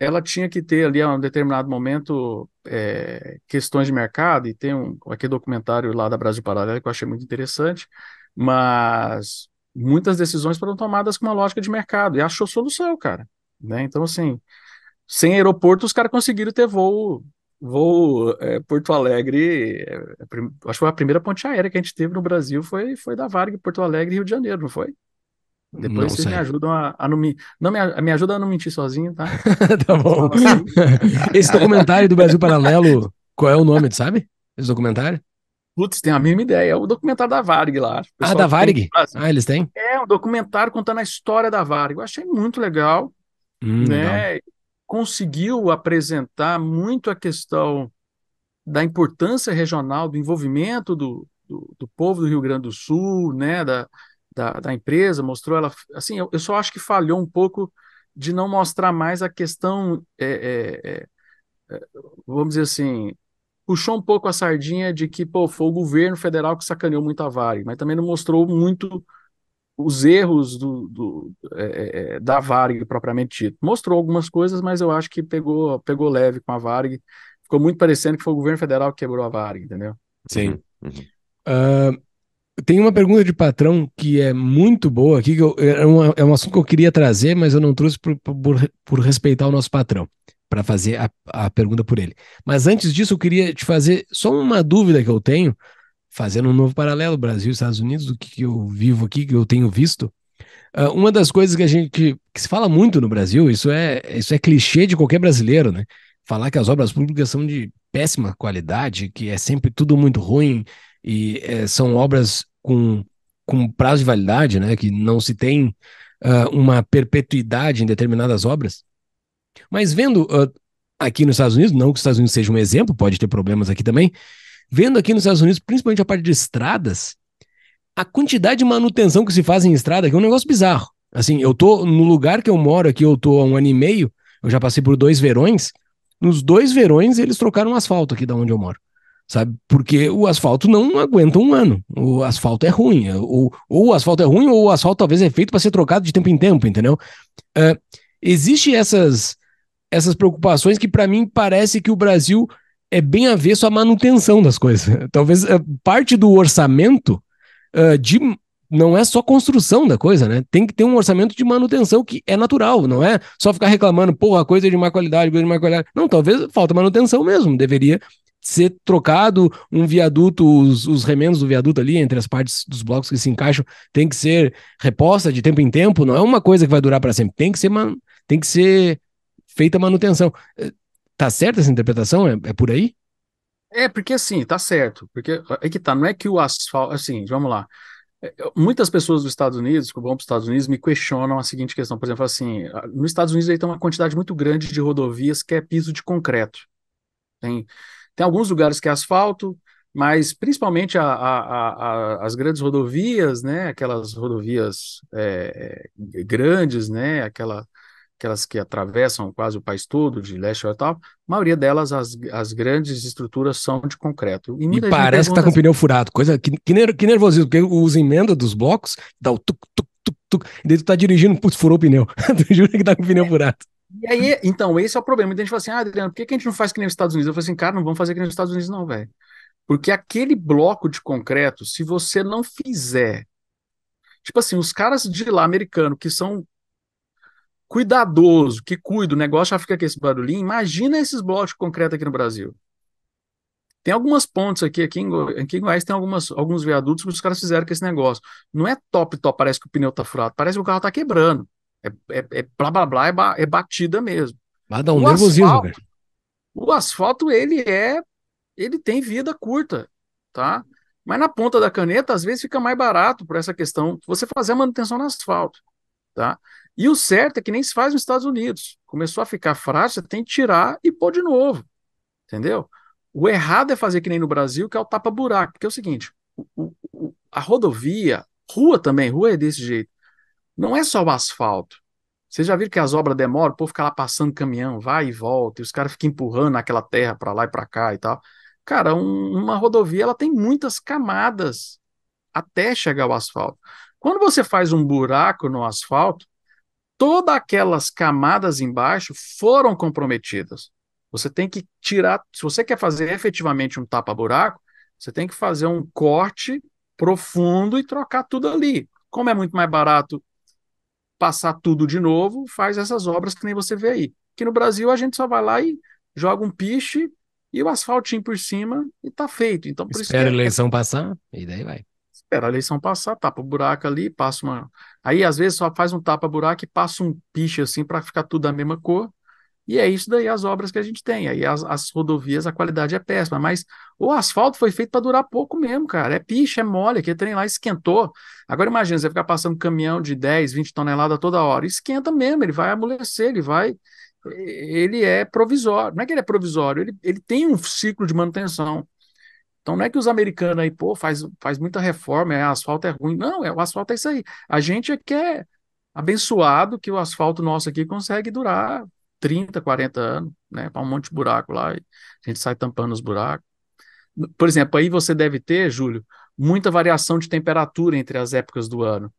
Speaker 3: ela tinha que ter ali a um determinado momento é, questões de mercado, e tem um, aquele documentário lá da Brasil Paralela que eu achei muito interessante, mas muitas decisões foram tomadas com uma lógica de mercado, e achou solução, cara. Né? Então, assim, sem aeroporto, os caras conseguiram ter voo, voo é, Porto Alegre, é, é acho que foi a primeira ponte aérea que a gente teve no Brasil, foi, foi da Varg, Porto Alegre, Rio de Janeiro, não foi? Depois não vocês sei. me ajudam a, a, não me. Não me, me a não mentir sozinho, tá?
Speaker 4: tá bom.
Speaker 3: Esse documentário
Speaker 4: do
Speaker 2: Brasil Paralelo, qual é o nome, sabe? Esse documentário? Putz, tem a mesma ideia. É o
Speaker 3: documentário da Varg lá. Ah, da Varg? Ah, eles têm? É, um documentário contando a história da Varg. Eu achei muito legal.
Speaker 4: Hum,
Speaker 2: né?
Speaker 3: Conseguiu apresentar muito a questão da importância regional, do envolvimento do, do, do povo do Rio Grande do Sul, né? Da, da, da empresa, mostrou ela. Assim, eu, eu, só acho que falhou um pouco de não mostrar mais a questão, é, é, é, é, vamos dizer assim, puxou um pouco a sardinha de que pô, foi o governo federal que sacaneou muito a Vale, mas também não mostrou muito os erros do, do é, é, é da Varg propriamente dito. Mostrou algumas coisas, mas eu acho que pegou, pegou leve com a Varg. Ficou muito parecendo que foi o governo federal que quebrou a Varg, entendeu? Sim. Uhum.
Speaker 2: Uh, tem uma pergunta de patrão que é muito boa aqui, que eu, é, um é, um assunto que eu queria trazer, mas eu não trouxe por, por, por respeitar o nosso patrão, para fazer a, a, pergunta por ele. Mas antes disso, eu queria te fazer só uma dúvida que eu tenho, fazendo um novo paralelo Brasil Estados Unidos, do que, que eu vivo aqui, que eu tenho visto. Uh, uma das coisas que a gente que, que se fala muito no Brasil, isso é, isso é clichê de qualquer brasileiro, né? Falar que as obras públicas são de péssima qualidade, que é sempre tudo muito ruim, e é, são obras com, com prazo de validade, né? Que não se tem uh, uma perpetuidade em determinadas obras. Mas vendo uh, aqui nos Estados Unidos, não que os Estados Unidos seja um exemplo, pode ter problemas aqui também. Vendo aqui nos Estados Unidos, principalmente a parte de estradas, a quantidade de manutenção que se faz em estrada aqui é um negócio bizarro. Assim, eu tô no lugar que eu moro aqui, eu tô há um ano e meio, eu já passei por dois verões. Nos dois verões, eles trocaram o asfalto aqui da onde eu moro sabe? Porque o asfalto não aguenta um ano. O asfalto é ruim. É, ou, ou o asfalto é ruim, ou o asfalto talvez é feito para ser trocado de tempo em tempo, entendeu? Uh, é, Existem essas, essas preocupações que, para mim, parece que o Brasil é bem avesso à manutenção das coisas. Talvez uh, parte do orçamento uh, de. Não é só construção da coisa, né? Tem que ter um orçamento de manutenção que é natural, não é só ficar reclamando, porra, coisa de má qualidade, coisa de má qualidade. Não, talvez falta manutenção mesmo. Deveria ser trocado um viaduto, os, os remendos do viaduto ali, entre as partes dos blocos que se encaixam, tem que ser reposta de tempo em tempo, não é uma coisa que vai durar para sempre, tem que ser, man, tem que ser feita manutenção. Eh, tá certa essa interpretação? É, é por aí?
Speaker 3: É, porque assim, tá certo. Porque é que tá, não é que o asfalto. Assim, vamos lá. É, muitas pessoas dos Estados Unidos, que vão para os Estados Unidos, me questionam a seguinte questão. Por exemplo, assim, nos Estados Unidos aí tem uma quantidade muito grande de rodovias que é piso de concreto. Tem tem alguns lugares que é asfalto, mas principalmente a, a, a, as grandes rodovias, né? Aquelas rodovias é, é, grandes, né? Aquela, aquelas que atravessam quase o país todo, de leste a tal. A maioria delas, as, as grandes estruturas são de concreto. E, e parece que está com
Speaker 2: pneu furado, coisa que, que, ner, que nervosismo, porque os emendas dos blocos dá o tuc, tuc, tuc, tuc, e daí tu tá dirigindo, putz, furou o pneu. tu jura que tá com o pneu é. furado.
Speaker 3: E aí, então, esse é o problema. Então a gente fala assim, ah, Adriano, por que, a gente não faz que nem os Estados Unidos? Eu falei assim, cara, não vamos fazer que nem os Estados Unidos, não, velho. Porque aquele bloco de concreto, se você não fizer. Tipo assim, os caras de lá americano que são cuidadoso, que cuida, o negócio já fica com esse barulhinho. Imagina esses blocos de concreto aqui no Brasil. Tem algumas pontes aqui, aqui em, aqui em Goiás tem algumas, alguns viadutos que os caras fizeram com esse negócio. Não é top, top, parece que o pneu tá furado, parece que o carro tá quebrando. É, é, é blá blá blá, é, ba, é batida mesmo. Vai dar um o nervosismo, asfalto, velho. O asfalto, ele é. Ele tem vida curta, tá? Mas na ponta da caneta, às vezes fica mais barato por essa questão você fazer a manutenção no asfalto, tá? E o certo é que nem se faz nos Estados Unidos. Começou a ficar frágil, você tem que tirar e pôr de novo, entendeu? O errado é fazer que nem no Brasil, que é o tapa-buraco, que é o seguinte: o, o, a rodovia, rua também, rua é desse jeito. Não é só o asfalto. Vocês já viram que as obras demoram, o povo fica lá passando caminhão, vai e volta, e os caras ficam empurrando aquela terra para lá e para cá e tal. Cara, um, uma rodovia ela tem muitas camadas até chegar ao asfalto. Quando você faz um buraco no asfalto, todas aquelas camadas embaixo foram comprometidas. Você tem que tirar, se você quer fazer efetivamente um tapa-buraco, você tem que fazer um corte profundo e trocar tudo ali. Como é muito mais barato passar tudo de novo, faz essas obras que nem você vê aí. Que no Brasil a gente só vai lá e joga um piche e o asfaltinho por cima e tá feito. Então espera a é eleição passar e daí vai. Espera a eleição passar, tapa o buraco ali, passa uma. Aí às vezes só faz um tapa buraco e passa um piche assim para ficar tudo da mesma cor e é isso daí as obras que a gente tem. Aí as, as rodovias, a qualidade é péssima, mas o asfalto foi feito para durar pouco mesmo, cara. É picha, é mole, aquele trem lá esquentou. Agora imagina, você ficar passando caminhão de 10, 20 toneladas toda hora. Esquenta mesmo, ele vai amolecer, ele vai. Ele é provisório. Não é que ele é provisório, ele, ele tem um ciclo de manutenção. Então não é que os americanos aí, pô, faz, faz muita reforma, é, asfalto é ruim. Não, é, o asfalto é isso aí. A gente é que é abençoado que o asfalto nosso aqui consegue durar 30, 40 anos, né? Para um monte de buraco lá, e a gente sai tampando os buracos. Por exemplo, aí você deve ter, Júlio, muita variação de temperatura entre as épocas do ano.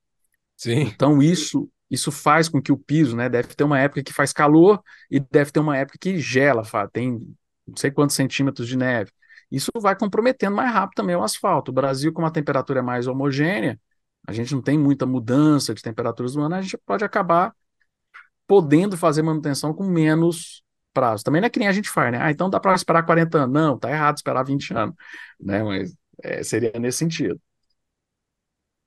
Speaker 3: Sim. Então isso isso faz com que o piso, né, deve ter uma época que faz calor e deve ter uma época que gela, tem não sei quantos centímetros de neve. Isso vai comprometendo mais rápido também o asfalto. O Brasil, como a temperatura é mais homogênea, a gente não tem muita mudança de temperaturas do ano, a gente pode acabar podendo fazer manutenção com menos prazo. Também não é que nem a gente faz, né? Ah, então dá para esperar 40 anos. Não, tá errado esperar 20 anos, né? Mas é, seria nesse sentido.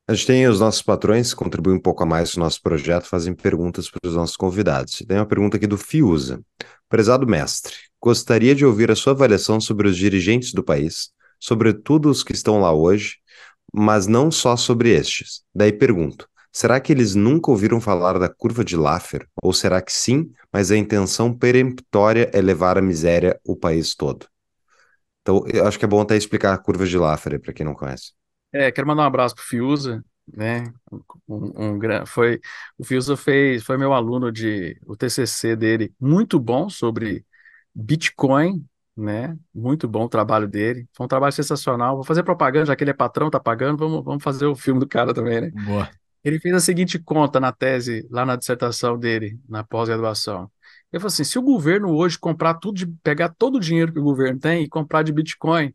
Speaker 1: A gente tem os nossos patrões que contribuem um pouco a mais para o nosso projeto, fazem perguntas para os nossos convidados. Tem uma pergunta aqui do Fiuza. Prezado mestre, gostaria de ouvir a sua avaliação sobre os dirigentes do país, sobretudo os que estão lá hoje, mas não só sobre estes. Daí pergunto: Será que eles nunca ouviram falar da curva de Laffer? Ou será que sim, mas a intenção peremptória é levar à miséria o país todo? Então, eu acho que é bom até explicar a curva de Laffer para quem não conhece.
Speaker 3: É, quero mandar um abraço pro Fiuza, né? Um, um, foi, o Fiuza fez, foi meu aluno de o TCC dele, muito bom sobre Bitcoin, né? Muito bom o trabalho dele. Foi um trabalho sensacional. Vou fazer propaganda, já que ele é patrão, tá pagando, vamos, vamos fazer o filme do cara também, né? Boa. Ele fez a seguinte conta na tese, lá na dissertação dele, na pós-graduação. Ele falou assim: se o governo hoje comprar tudo, de, pegar todo o dinheiro que o governo tem e comprar de Bitcoin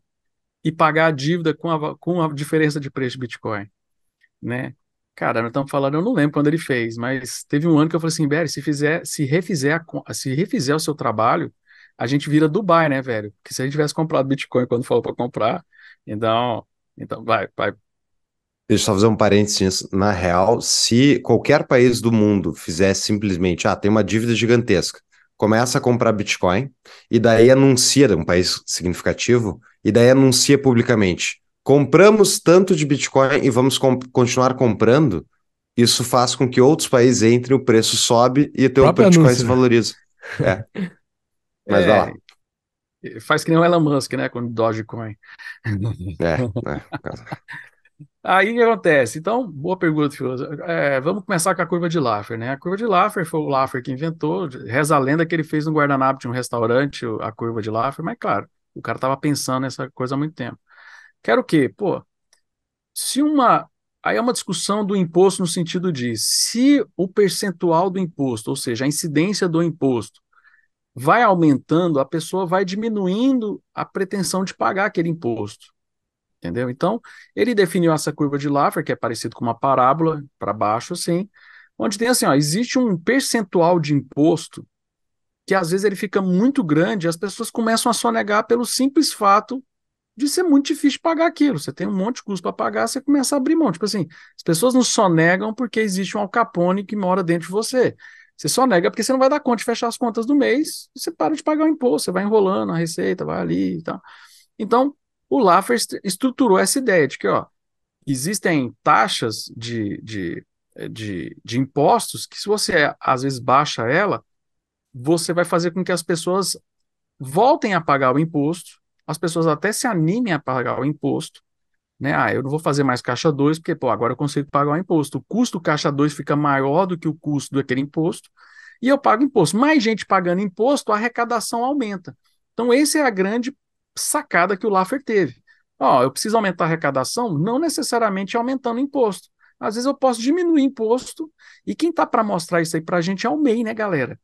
Speaker 3: e pagar a dívida com a, com a diferença de preço de Bitcoin, né? Cara, nós estamos falando, eu não lembro quando ele fez, mas teve um ano que eu falei assim, velho, se fizer, se refizer, a, se refizer o seu trabalho, a gente vira Dubai, né, velho? Porque se a gente tivesse comprado Bitcoin quando falou para comprar, então, então vai, vai,
Speaker 1: Deixa eu só fazer um parênteses. Na real, se qualquer país do mundo fizesse simplesmente, ah, tem uma dívida gigantesca, começa a comprar Bitcoin e daí anuncia, um país significativo, e daí anuncia publicamente: compramos tanto de Bitcoin e vamos comp continuar comprando. Isso faz com que outros países entrem, o preço sobe e o teu Bitcoin anúncio, se né? valoriza. É. Mas é, vai lá.
Speaker 3: Faz que nem o Elon Musk, né? Com Dogecoin. É, é. é. Aí o que acontece? Então, boa pergunta, é, vamos começar com a curva de Laffer, né? A curva de Laffer foi o Laffer que inventou. Reza a lenda que ele fez um guardanapo de um restaurante, a curva de Laffer, mas claro, o cara estava pensando nessa coisa há muito tempo. Quero o quê? Pô, se uma. Aí é uma discussão do imposto no sentido de se o percentual do imposto, ou seja, a incidência do imposto, vai aumentando, a pessoa vai diminuindo a pretensão de pagar aquele imposto entendeu? Então, ele definiu essa curva de Laffer, que é parecido com uma parábola, para baixo assim, onde tem assim, ó, existe um percentual de imposto que às vezes ele fica muito grande e as pessoas começam a sonegar pelo simples fato de ser muito difícil pagar aquilo. Você tem um monte de custo para pagar, você começa a abrir mão. Tipo assim, as pessoas não sonegam porque existe um alcapone que mora dentro de você. Você só nega porque você não vai dar conta de fechar as contas do mês, você para de pagar o imposto, você vai enrolando a receita, vai ali e tal. Então, o Laffer estruturou essa ideia de que ó, existem taxas de, de, de, de impostos que, se você às vezes baixa ela, você vai fazer com que as pessoas voltem a pagar o imposto, as pessoas até se animem a pagar o imposto, né? Ah, eu não vou fazer mais caixa 2, porque pô, agora eu consigo pagar o imposto. O custo do caixa 2 fica maior do que o custo daquele imposto, e eu pago imposto. Mais gente pagando imposto, a arrecadação aumenta. Então, esse é a grande sacada que o Laffer teve. Ó, eu preciso aumentar a arrecadação, não necessariamente aumentando imposto. Às vezes eu posso diminuir imposto, e quem tá para mostrar isso aí para a gente é o MEI, né, galera?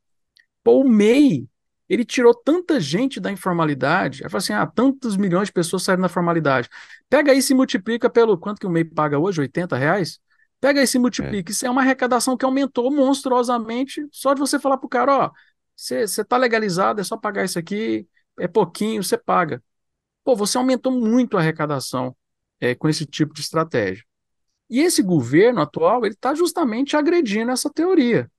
Speaker 3: Pô, o MEI, ele tirou tanta gente da informalidade, aí fala assim, ah, tantos milhões de pessoas saíram da formalidade. Pega isso e multiplica pelo quanto que o MEI paga hoje, 80 reais? Pega isso e multiplica. É. Isso é uma arrecadação que aumentou monstruosamente, só de você falar pro cara, ó, você está legalizado, é só pagar isso aqui, é pouquinho, você paga. Pô, você aumentou muito a arrecadação é, com esse tipo de estratégia. E esse governo atual, ele está justamente agredindo essa teoria.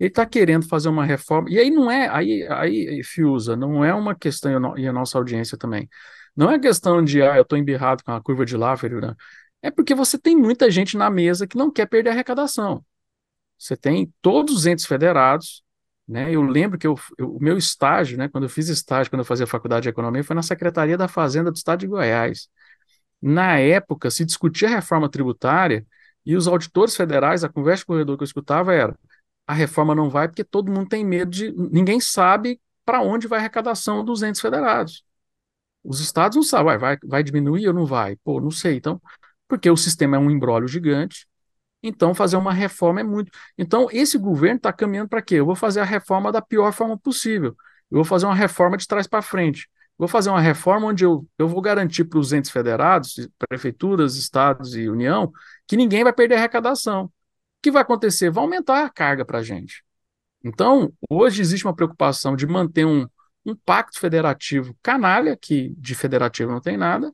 Speaker 3: Ele está querendo fazer uma reforma. E aí não é, aí, aí Fiuza, não é uma questão, e a nossa audiência também, não é questão de, ah, eu estou embirrado com a curva de Laffer, né? é porque você tem muita gente na mesa que não quer perder a arrecadação. Você tem todos os entes federados né? Eu lembro que o meu estágio, né, quando eu fiz estágio, quando eu fazia faculdade de economia, foi na Secretaria da Fazenda do Estado de Goiás. Na época, se discutia a reforma tributária e os auditores federais, a conversa corredor que eu escutava era: a reforma não vai porque todo mundo tem medo de. ninguém sabe para onde vai a arrecadação dos entes federados. Os estados não sabem, vai, vai, vai diminuir ou não vai? Pô, não sei. Então, porque o sistema é um embrólio gigante, então, fazer uma reforma é muito. Então, esse governo está caminhando para quê? Eu vou fazer a reforma da pior forma possível. Eu vou fazer uma reforma de trás para frente. Vou fazer uma reforma onde eu, eu vou garantir para os entes federados, prefeituras, estados e União, que ninguém vai perder arrecadação. O que vai acontecer? Vai aumentar a carga para a gente. Então, hoje existe uma preocupação de manter um, um pacto federativo canalha, que de federativo não tem nada,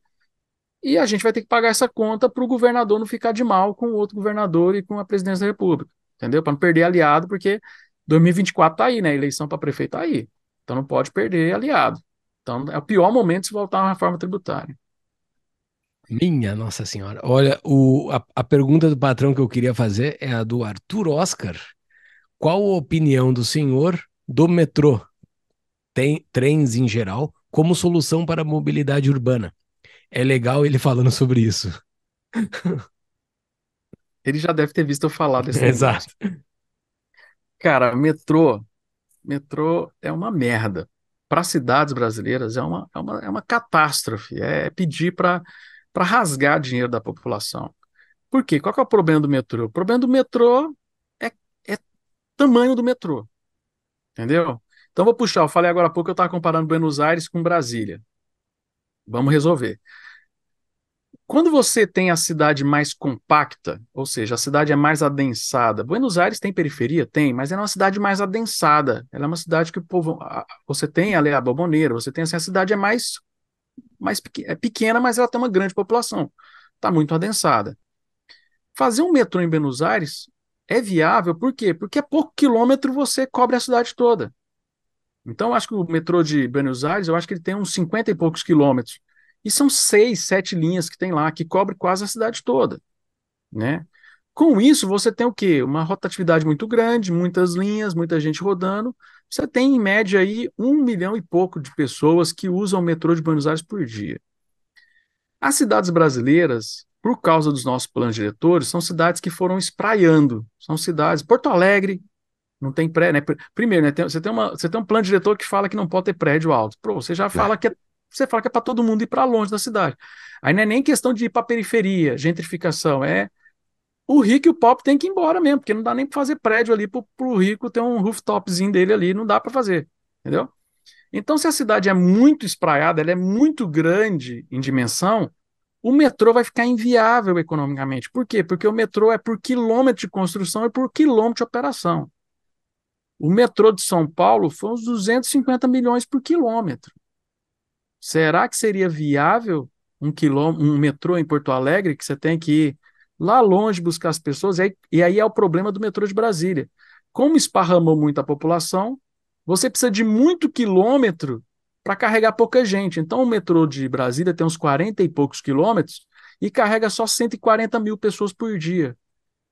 Speaker 3: e a gente vai ter que pagar essa conta para o governador não ficar de mal com o outro governador e com a presidência da República, entendeu? Para não perder aliado, porque 2024 está aí, né? Eleição para prefeito está aí. Então não pode perder aliado. Então é o pior momento se voltar uma reforma tributária.
Speaker 2: Minha Nossa Senhora. Olha, o, a, a pergunta do patrão que eu queria fazer é a do Arthur Oscar. Qual a opinião do senhor do metrô, tem trens em geral, como solução para a mobilidade urbana? é legal ele falando sobre isso.
Speaker 3: Ele já deve ter visto eu falar desse Exato. Negócio. Cara, metrô, metrô é uma merda. Para cidades brasileiras é uma, é uma, é uma catástrofe. É, pedir para rasgar dinheiro da população. Por quê? Qual é o problema do metrô? O problema do metrô é, é tamanho do metrô. Entendeu? Então vou puxar, eu falei agora há pouco, eu estava comparando Buenos Aires com Brasília. Vamos resolver. Quando você tem a cidade mais compacta, ou seja, a cidade é mais adensada. Buenos Aires tem periferia? Tem, mas é uma cidade mais adensada. Ela é uma cidade que o povo. Você tem ali a Bombonera, você tem assim, a cidade é mais, mais é pequena, mas ela tem uma grande população. Está muito adensada. Fazer um metrô em Buenos Aires é viável, por quê? Porque a é pouco quilômetro você cobre a cidade toda. Então, acho que o metrô de Buenos Aires, eu acho que ele tem uns 50 e poucos quilômetros. E são seis, sete linhas que tem lá, que cobre quase a cidade toda. Né? Com isso, você tem o quê? Uma rotatividade muito grande, muitas linhas, muita gente rodando. Você tem, em média, aí, um milhão e pouco de pessoas que usam o metrô de Buenos Aires por dia. As cidades brasileiras, por causa dos nossos planos diretores, são cidades que foram espraiando. São cidades. Porto Alegre não tem prédio, né? Primeiro, né, tem, você, tem uma, você tem um plano diretor que fala que não pode ter prédio alto. Pô, você já é. fala que é, você fala que é para todo mundo ir para longe da cidade. Aí não é nem questão de ir para periferia, gentrificação, é o rico e o pop tem que ir embora mesmo, porque não dá nem para fazer prédio ali para o rico ter um rooftopzinho dele ali, não dá para fazer, entendeu? Então, se a cidade é muito espraiada, ela é muito grande em dimensão, o metrô vai ficar inviável economicamente. Por quê? Porque o metrô é por quilômetro de construção e por quilômetro de operação. O metrô de São Paulo foi uns 250 milhões por quilômetro. Será que seria viável um, quilômetro, um metrô em Porto Alegre que você tem que ir lá longe buscar as pessoas? E aí, e aí é o problema do metrô de Brasília. Como esparramou muito a população, você precisa de muito quilômetro para carregar pouca gente. Então, o metrô de Brasília tem uns 40 e poucos quilômetros e carrega só 140 mil pessoas por dia.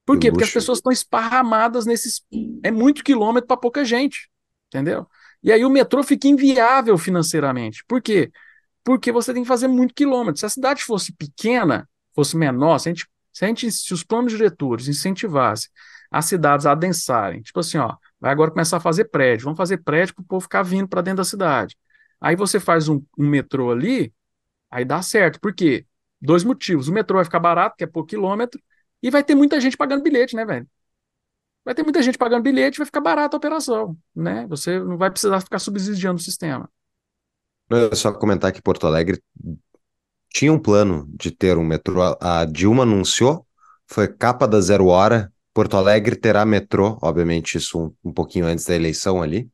Speaker 3: Por quê? Porque as pessoas estão esparramadas nesses. É muito quilômetro para pouca gente, entendeu? E aí o metrô fica inviável financeiramente. Por quê? Porque você tem que fazer muito quilômetro. Se a cidade fosse pequena, fosse menor, se, a gente, se, a gente, se os planos diretores incentivassem as cidades a adensarem, tipo assim, ó, vai agora começar a fazer prédio, vamos fazer prédio para o povo ficar vindo para dentro da cidade. Aí você faz um, um metrô ali, aí dá certo. Por quê? Dois motivos. O metrô vai ficar barato, que é por quilômetro, e vai ter muita gente pagando bilhete, né, velho? Vai ter muita gente pagando bilhete, vai ficar barata a operação, né? Você não vai precisar ficar subsidiando o sistema.
Speaker 1: Eu só comentar que Porto Alegre tinha um plano de ter um metrô. A Dilma anunciou, foi capa da Zero Hora. Porto Alegre terá metrô, obviamente, isso um, um pouquinho antes da eleição ali.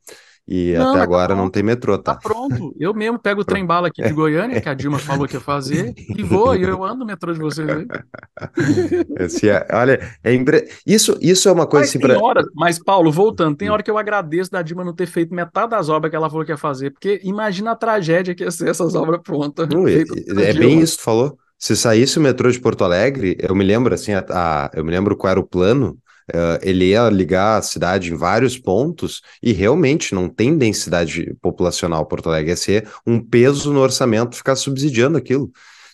Speaker 1: E não, até tá agora tá não tem metrô, tá? Tá pronto. Eu mesmo pego o trem bala aqui de Goiânia, que a Dilma falou que ia fazer, e vou, e eu
Speaker 3: ando no metrô de vocês aí.
Speaker 1: Esse é, olha, é impre... isso, isso é uma coisa mas assim pra...
Speaker 3: hora, Mas, Paulo, voltando, tem hora que eu agradeço da Dilma não ter feito metade das obras que ela falou que ia fazer, porque imagina a tragédia que ia ser essas obras prontas.
Speaker 1: Não, é, é bem isso que falou. Se saísse o metrô de Porto Alegre, eu me lembro assim, a, a, eu me lembro qual era o plano, Uh, ele ia ligar a cidade em vários pontos e realmente não tem densidade populacional Porto Alegre, ia ser um peso no orçamento ficar subsidiando aquilo.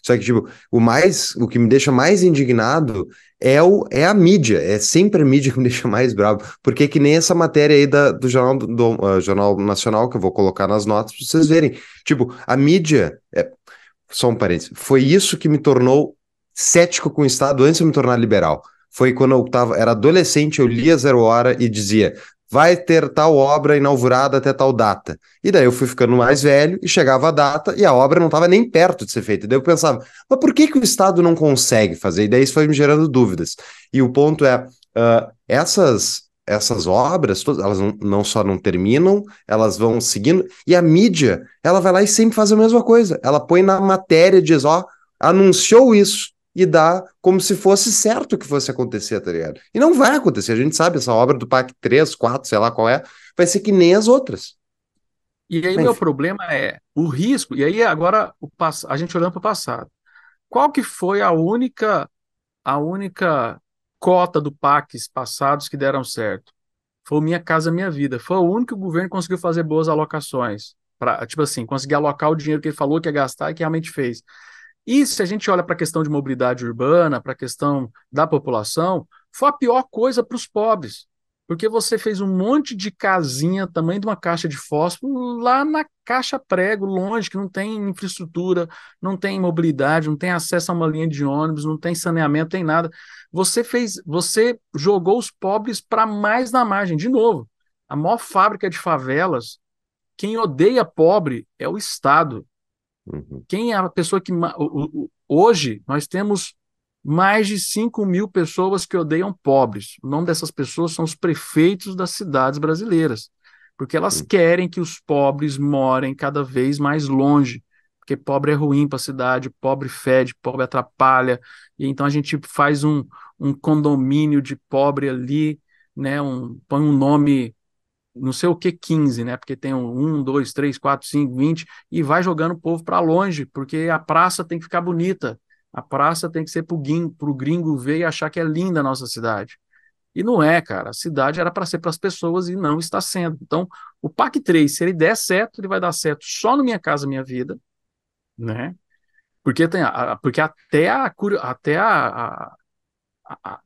Speaker 1: Só que, tipo, o mais, o que me deixa mais indignado é, o, é a mídia. É sempre a mídia que me deixa mais bravo. Porque é que nem essa matéria aí da, do, jornal, do, do uh, jornal Nacional, que eu vou colocar nas notas para vocês verem. Tipo, a mídia. É, só um parênteses. Foi isso que me tornou cético com o Estado antes de eu me tornar liberal foi quando eu tava, era adolescente, eu lia Zero Hora e dizia, vai ter tal obra inaugurada até tal data. E daí eu fui ficando mais velho e chegava a data e a obra não estava nem perto de ser feita. E daí eu pensava, mas por que, que o Estado não consegue fazer? E daí isso foi me gerando dúvidas. E o ponto é, uh, essas essas obras, todas, elas não, não, só não terminam, elas vão seguindo, e a mídia, ela vai lá e sempre faz a mesma coisa. Ela põe na matéria, diz, ó, anunciou isso e dá como se fosse certo que fosse acontecer, tá ligado? E não vai acontecer, a gente sabe, essa obra do PAC 3, 4, sei lá qual é, vai ser que nem as outras.
Speaker 3: E aí, meu problema é
Speaker 1: o risco, e aí agora
Speaker 3: o pass... a gente olhando para o passado. Qual que foi a única a única cota do PACs passados que deram certo? Foi Minha Casa Minha Vida. Foi o único que o governo conseguiu fazer boas alocações. Pra, tipo assim, conseguir alocar o dinheiro que ele falou que ia gastar e que realmente fez. E se a gente olha para a questão de mobilidade urbana, para a questão da população, foi a pior coisa para os pobres, porque você fez um monte de casinha, tamanho de uma caixa de fósforo, lá na caixa prego, longe, que não tem infraestrutura, não tem mobilidade, não tem acesso a uma linha de ônibus, não tem saneamento, não tem nada. Você fez, você jogou os pobres para mais na margem. De novo, a maior fábrica de favelas, quem odeia pobre é o Estado. Uhum. Quem é a pessoa que. Hoje, nós temos mais de 5 mil pessoas que odeiam pobres. O nome dessas pessoas são os prefeitos das cidades brasileiras, porque elas uhum. querem que os pobres morem cada vez mais longe. Porque pobre é ruim para a cidade, pobre fede, pobre atrapalha. E então a gente faz um, um condomínio de pobre ali, né? Um, põe um nome não sei o que 15, né? Porque tem um, um, dois, três, quatro, cinco, vinte, e vai jogando o povo para longe, porque a praça tem que ficar bonita. A praça tem que ser para o gringo ver e achar que é linda a nossa cidade. E não é, cara. A cidade era para ser para as pessoas e não está sendo. Então, o PAC 3, se ele der certo, ele vai dar certo só no Minha Casa Minha Vida, né? Porque, tem a, porque até, a, até a, a,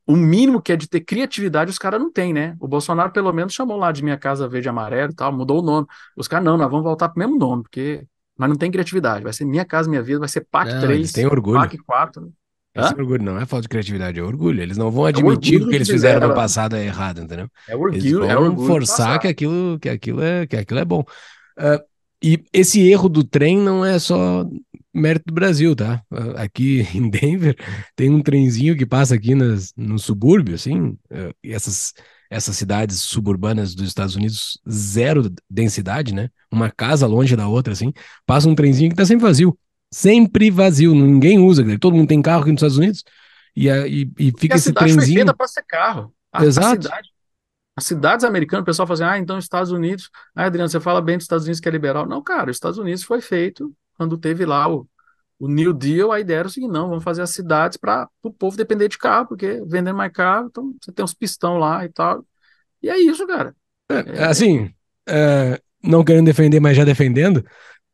Speaker 3: o mínimo que é de ter criatividade, os caras não têm, né? O Bolsonaro, pelo menos, chamou lá de Minha Casa Verde Amarelo e tal, mudou o nome. Os caras, não, nós vamos voltar pro mesmo nome, porque. Mas não tem criatividade. Vai ser Minha Casa Minha Vida, vai ser PAC não, 3, tem orgulho. PAC 4. Né? Esse
Speaker 2: orgulho não é falta de criatividade, é orgulho. Eles não vão é admitir é que, que eles fizeram no é passado é errado, entendeu? É orgulho, eles vão é orgulho forçar que aquilo, que, aquilo é, que aquilo é bom. Uh, e esse erro do trem não é só mérito do Brasil, tá? Ah, aqui em Denver tem um trenzinho que passa aqui nas, no subúrbio, assim, ah, e essas, essas cidades suburbanas dos Estados Unidos, zero densidade, né? Uma casa longe da outra, assim, passa um trenzinho que tá sempre vazio. Sempre vazio, ninguém usa, todo mundo tem carro aqui nos Estados Unidos e, e, e fica esse trenzinho. Foi
Speaker 3: para ser carro. A, Exato. A cidade, as cidades americanas, o pessoal fala assim, ah, então Estados Unidos, ah, Adriano, você fala bem dos Estados Unidos que é liberal. Não, cara, os Estados Unidos foi feito quando teve lá o, o New Deal, a ideia era o seguinte, não, vamos fazer as cidades para o povo depender de carro, porque vendendo mais carro, então você tem uns pistão lá e tal. E é isso, cara. É, é assim,
Speaker 2: é, não querendo defender, mas já defendendo,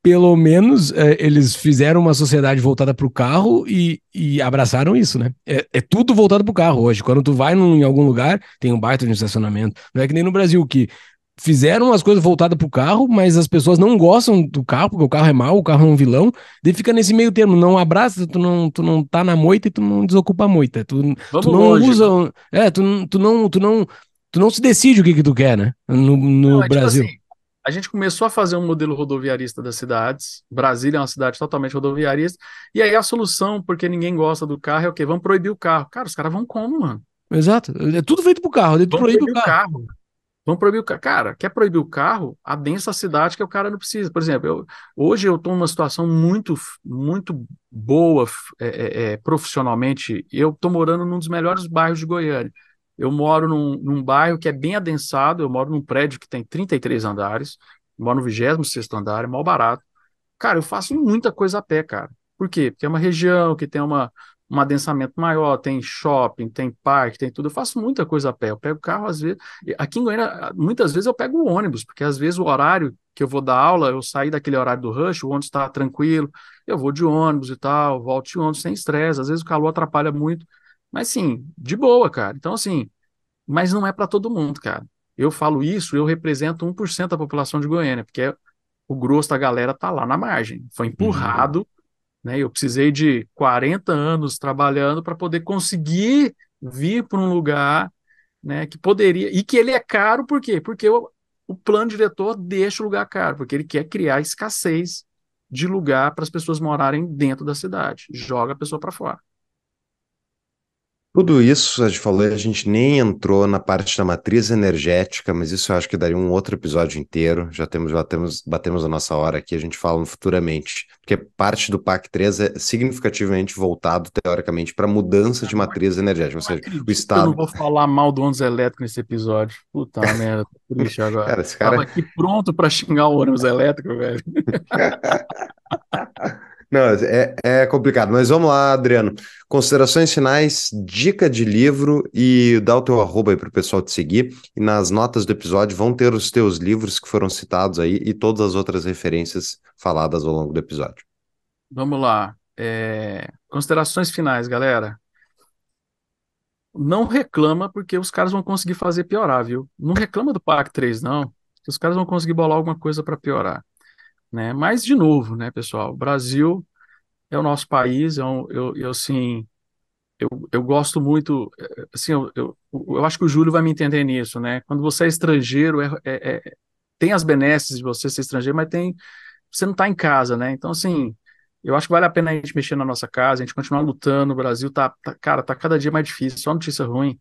Speaker 2: pelo menos é, eles fizeram uma sociedade voltada para o carro e, e, abraçaram isso, né? É, é tudo voltado para o carro hoje. Quando tu vai num, em algum lugar, tem um baita de estacionamento. Não é que nem no Brasil, que fizeram as coisas voltadas para o carro, mas as pessoas não gostam do carro, porque o carro é mau, o carro é um vilão, daí fica nesse meio termo, não abraça, tu não, tu não tá na moita e tu não desocupa a moita, tu, tu não longe. usa, né? é, tu, tu, não, tu não, tu não se decide o que que tu quer, né, no, no não, é tipo Brasil. Tipo assim,
Speaker 3: a gente começou a fazer um modelo rodoviarista das cidades, Brasília é uma cidade totalmente rodoviarista, e aí a solução, porque ninguém gosta do carro, é o quê? Vamos proibir o carro. Cara, os caras vão como, mano? Exato, é tudo feito pro carro, tu proíbe o carro. carro. Vamos proibir o carro. Cara, quer proibir o carro? Adensa a cidade que o cara não precisa. Por exemplo, eu, hoje eu estou numa situação muito, muito boa é, é, é, profissionalmente. Eu estou morando num dos melhores bairros de Goiânia. Eu moro num, num, bairro que é bem adensado. Eu moro num prédio que tem 33 andares. Eu moro no 26 andar, é mal barato. Cara, eu faço muita coisa a pé, cara. Por quê? Porque é uma região que tem uma, um adensamento maior, tem shopping, tem parque, tem tudo. Eu faço muita coisa a pé. Eu pego carro, às vezes. Aqui em Goiânia, muitas vezes eu pego o ônibus, porque às vezes o horário que eu vou dar aula, eu saí daquele horário do rush, o ônibus está tranquilo, eu vou de ônibus e tal, volto de ônibus sem estresse. Às vezes o calor atrapalha muito. Mas sim, de boa, cara. Então, assim, mas não é para todo mundo, cara. Eu falo isso, eu represento 1% da população de Goiânia, porque o grosso da galera tá lá na margem. Foi uhum. empurrado. Uhum né? Eu precisei de 40 anos trabalhando para poder conseguir vir para um lugar né, que poderia. E que ele é caro, por quê? Porque o, o plano diretor deixa o lugar caro, porque ele quer criar escassez de lugar para as pessoas morarem dentro da cidade, joga a pessoa para fora.
Speaker 1: Tudo isso, a gente falou, a gente nem entrou na parte da matriz energética, mas isso eu acho que daria um outro episódio inteiro. Já temos, já temos, batemos a nossa hora aqui, a gente fala futuramente. Porque parte do PAC 3 é significativamente voltado, teoricamente, para mudança de matriz energética. Ou seja, o Estado. Eu não
Speaker 3: vou falar mal do ônibus elétrico nesse episódio. Puta merda, triste agora. Cara, esse cara... Tava aqui pronto para xingar o ônibus elétrico, velho.
Speaker 1: Não, é, é complicado, mas vamos lá, Adriano. Considerações finais, dica de livro e dá o teu arroba aí para o pessoal te seguir. E nas notas do episódio vão ter os teus livros que foram citados aí e todas as outras referências faladas ao longo do episódio.
Speaker 3: Vamos lá. É... Considerações finais, galera. Não reclama, porque os caras vão conseguir fazer piorar, viu? Não reclama do PAC 3, não. Os caras vão conseguir bolar alguma coisa para piorar. Né? Mas, de novo, né, pessoal, o Brasil é o nosso país, eu, é eu, eu assim, eu, eu gosto muito, eh, assim, eu, eu, eu, acho que o Júlio vai me entender nisso, né? Quando você é estrangeiro, é, é, é tem as benesses de você ser estrangeiro, mas tem, você não está em casa, né? Então, assim, eu acho que vale a pena a gente mexer na nossa casa, a gente continuar lutando, o Brasil tá, tá cara, tá cada dia mais difícil, só notícia ruim.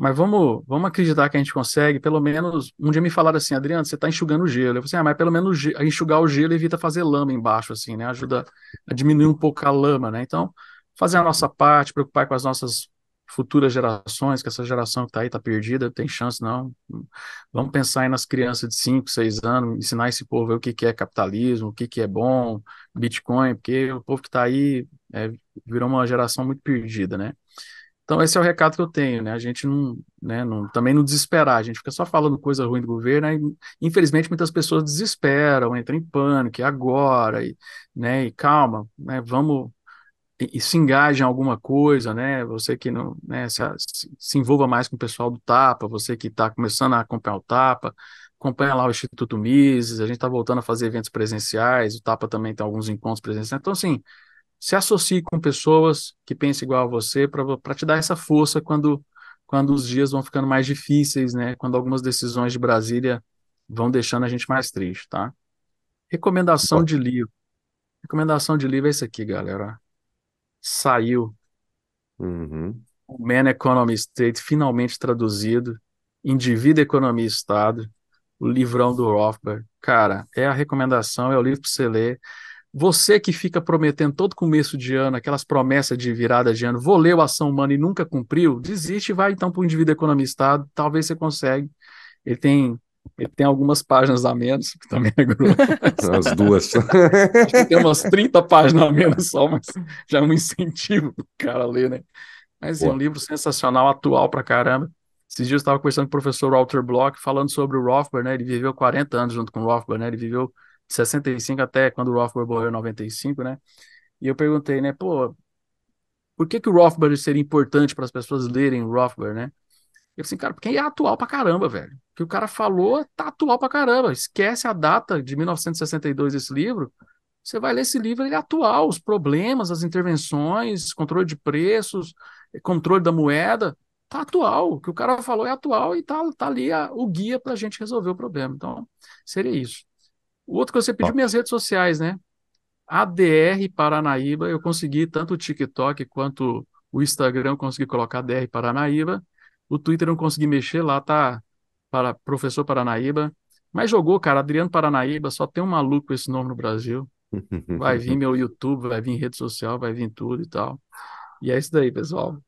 Speaker 3: Mas vamos, vamos acreditar que a gente consegue, pelo menos. Um dia me falaram assim, Adriano, você está enxugando o gelo. Eu falei assim, ah, mas pelo menos enxugar o gelo evita fazer lama embaixo, assim, né? Ajuda a diminuir um pouco a lama, né? Então, fazer a nossa parte, preocupar com as nossas futuras gerações, que essa geração que está aí está perdida, não tem chance não. Vamos pensar aí nas crianças de 5, 6 anos, ensinar esse povo o que, que é capitalismo, o que, que é bom, Bitcoin, porque o povo que está aí é, virou uma geração muito perdida, né? Então, esse é o recado que eu tenho, né? A gente não, né, não, também não desesperar, a gente fica só falando coisa ruim do governo, né? infelizmente muitas pessoas desesperam, entram em pânico, e agora, e, né, e calma, né, vamos, e, e se engaja em alguma coisa, né? Você que não, né, se, se envolva mais com o pessoal do Tapa, você que está começando a acompanhar o Tapa, acompanha lá o Instituto Mises, a gente está voltando a fazer eventos presenciais, o Tapa também tem alguns encontros presenciais, então, assim, se associe com pessoas que pensam igual a você para te dar essa força quando, quando os dias vão ficando mais difíceis, né? Quando algumas decisões de Brasília vão deixando a gente mais triste, tá? Recomendação de livro. Recomendação de livro é esse aqui, galera. Saiu. Uhum. O Man Economy State, finalmente traduzido. Indivíduo, Economia e Estado. O livrão do Rothbard. Cara, é a recomendação, é o livro para você ler você que fica prometendo todo começo de ano, aquelas promessas de virada de ano, vou ler o Ação Humana e nunca cumpriu, desiste e vai então para o indivíduo economistado, talvez você consegue. Ele tem, ele tem algumas páginas a menos, que também é grosso. As duas. Acho que tem umas 30 páginas a menos só, mas já é um incentivo para o cara ler, né? Mas é um livro sensacional, atual para caramba. Esses dias eu estava conversando com o professor Walter Block, falando sobre o Rothbard, né? Ele viveu 40 anos junto com o Rothbard, né? Ele viveu 65 até quando o Rothbard morreu em 95, né? E eu perguntei, né, pô, por que que o Rothbard seria importante para as pessoas lerem o Rothbard, né? Eu assim, cara, porque é atual pra caramba, velho. O que o cara falou tá atual pra caramba. Esquece a data de 1962 desse livro. Você vai ler esse livro, ele é atual, os problemas, as intervenções, controle de preços, controle da moeda, tá atual. O que o cara falou é atual e tá, tá ali a, o guia pra gente resolver o problema. Então, seria isso. O outro que você pediu, tá. minhas redes sociais, né? ADR Paranaíba, eu consegui tanto o TikTok quanto o Instagram, consegui colocar ADR Paranaíba. O Twitter não consegui mexer, lá tá para professor Paranaíba. Mas jogou, cara, Adriano Paranaíba, só tem um maluco com esse nome no Brasil. Vai vir meu YouTube, vai vir rede social, vai vir tudo e tal. E é isso daí, pessoal.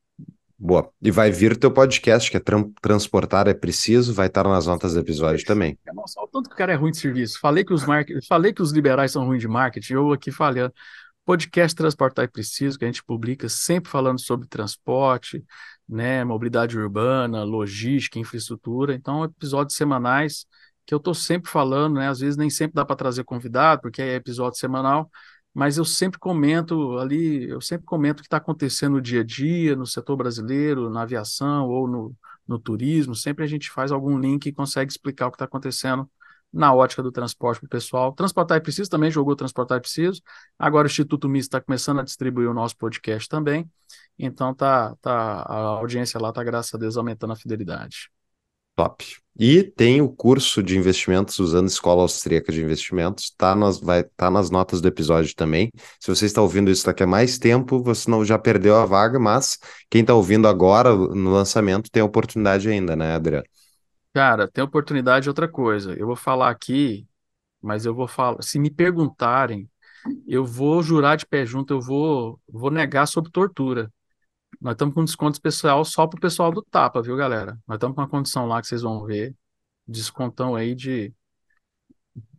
Speaker 1: Boa. E vai vir teu podcast, que é Transportar é Preciso, vai estar nas notas do episódio também. É, nossa, o
Speaker 3: tanto que o cara é ruim de serviço. Falei que os, mar Falei que os liberais são ruins de marketing, eu aqui falhando. Podcast Transportar é Preciso, que a gente publica sempre falando sobre transporte, né, mobilidade urbana, logística, infraestrutura. Então, episódios semanais que eu estou sempre falando, né? Às vezes nem sempre dá para trazer convidado, porque é episódio semanal, mas eu sempre comento ali, eu sempre comento o que está acontecendo no dia a dia, no setor brasileiro, na aviação ou no, no turismo, sempre a gente faz algum link e consegue explicar o que está acontecendo na ótica do transporte para o pessoal. Transportar é Preciso também jogou Transportar é Preciso. Agora o Instituto MIS está começando a distribuir o nosso podcast também. Então tá, tá a audiência lá está, graças a Deus, aumentando a fidelidade.
Speaker 1: Top. E tem o curso de investimentos usando Escola Austríaca de Investimentos, tá nas, vai, tá nas notas do episódio também. Se você está ouvindo isso daqui a mais tempo, você não já perdeu a vaga, mas quem está ouvindo agora no lançamento tem oportunidade ainda, né, Adriano?
Speaker 3: Cara, tem oportunidade é outra coisa. Eu vou falar aqui, mas eu vou falar, se me perguntarem, eu vou jurar de pé junto, eu vou, vou negar sobre tortura. Nós estamos com desconto especial só para o pessoal do Tapa, viu, galera? Nós estamos com uma condição lá que vocês vão ver. Descontão aí de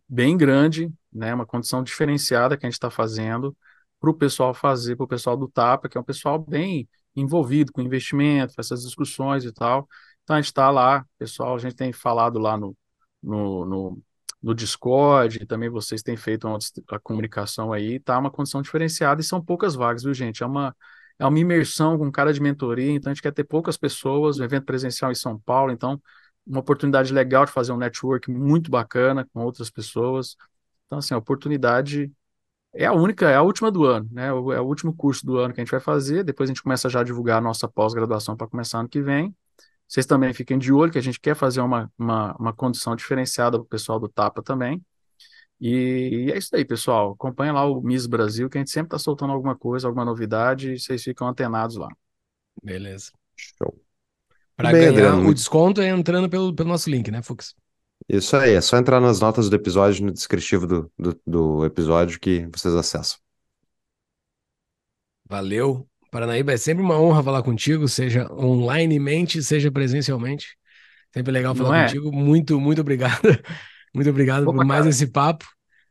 Speaker 3: bem grande, né? Uma condição diferenciada que a gente está fazendo para o pessoal fazer, para o pessoal do Tapa, que é um pessoal bem envolvido com investimento, com essas discussões e tal. Então a gente está lá, pessoal, a gente tem falado lá no, no, no, no Discord, também vocês têm feito uma, a comunicação aí, tá uma condição diferenciada e são poucas vagas, viu, gente? É uma é uma imersão com cara de mentoria, então a gente quer ter poucas pessoas, um evento presencial em São Paulo, então uma oportunidade legal de fazer um network muito bacana com outras pessoas. Então, assim, a oportunidade é a única, é a última do ano, né? É o último curso do ano que a gente vai fazer. Depois a gente começa já a divulgar a nossa pós-graduação para começar ano que vem. Vocês também fiquem de olho, que a gente quer fazer uma, uma, uma condição diferenciada para o pessoal do TAPA também. E, e é isso aí, pessoal. Acompanha lá o Miss Brasil, que a gente sempre está soltando alguma coisa, alguma novidade, e vocês ficam antenados lá.
Speaker 2: Beleza. Show. Para ganhar o desconto é entrando pelo, pelo nosso link, né, Fux?
Speaker 1: Isso aí, é só entrar nas notas do episódio, no descritivo do, do, do episódio que vocês acessam.
Speaker 2: Valeu. Paranaíba, é sempre uma honra falar contigo, seja online seja presencialmente. Sempre legal falar é? contigo. Muito, muito obrigado. Muito obrigado Opa, por mais cara. esse papo.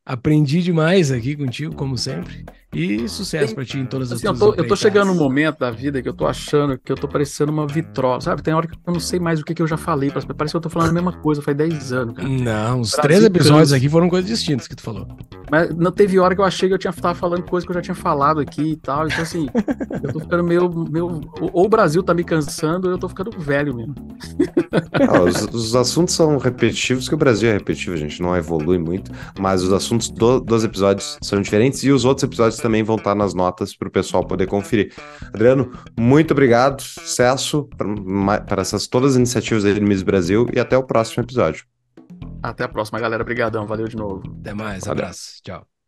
Speaker 2: Aprendi demais aqui contigo, como sempre.
Speaker 3: E sucesso para ti em todas as assim, eu eu tô chegando num momento da vida que eu tô achando que eu tô parecendo uma vitrola, sabe? Tem hora que eu não sei mais o que, que eu já falei, parece que eu tô falando a mesma coisa, faz 10 anos, cara. Não, os Brasil três episódios trans... aqui
Speaker 2: foram coisas distintas que tu falou.
Speaker 3: Mas não teve hora que eu achei que eu tinha, tava falando coisa que eu já tinha falado aqui e tal, então assim, eu tô ficando meio, meio... Ou o Brasil tá me cansando ou eu tô ficando velho mesmo.
Speaker 1: Ah, os, os, assuntos são repetitivos, que o Brasil é repetitivo, a gente não evolui muito, mas os assuntos do, dos episódios são diferentes e os outros episódios também vão estar nas notas para o pessoal poder conferir. Adriano, muito obrigado, sucesso para essas todas as iniciativas da Miss Brasil e até o próximo episódio.
Speaker 3: Até a próxima, galera. Obrigadão. Valeu de novo. Até mais. Valeu. Abraço. Tchau.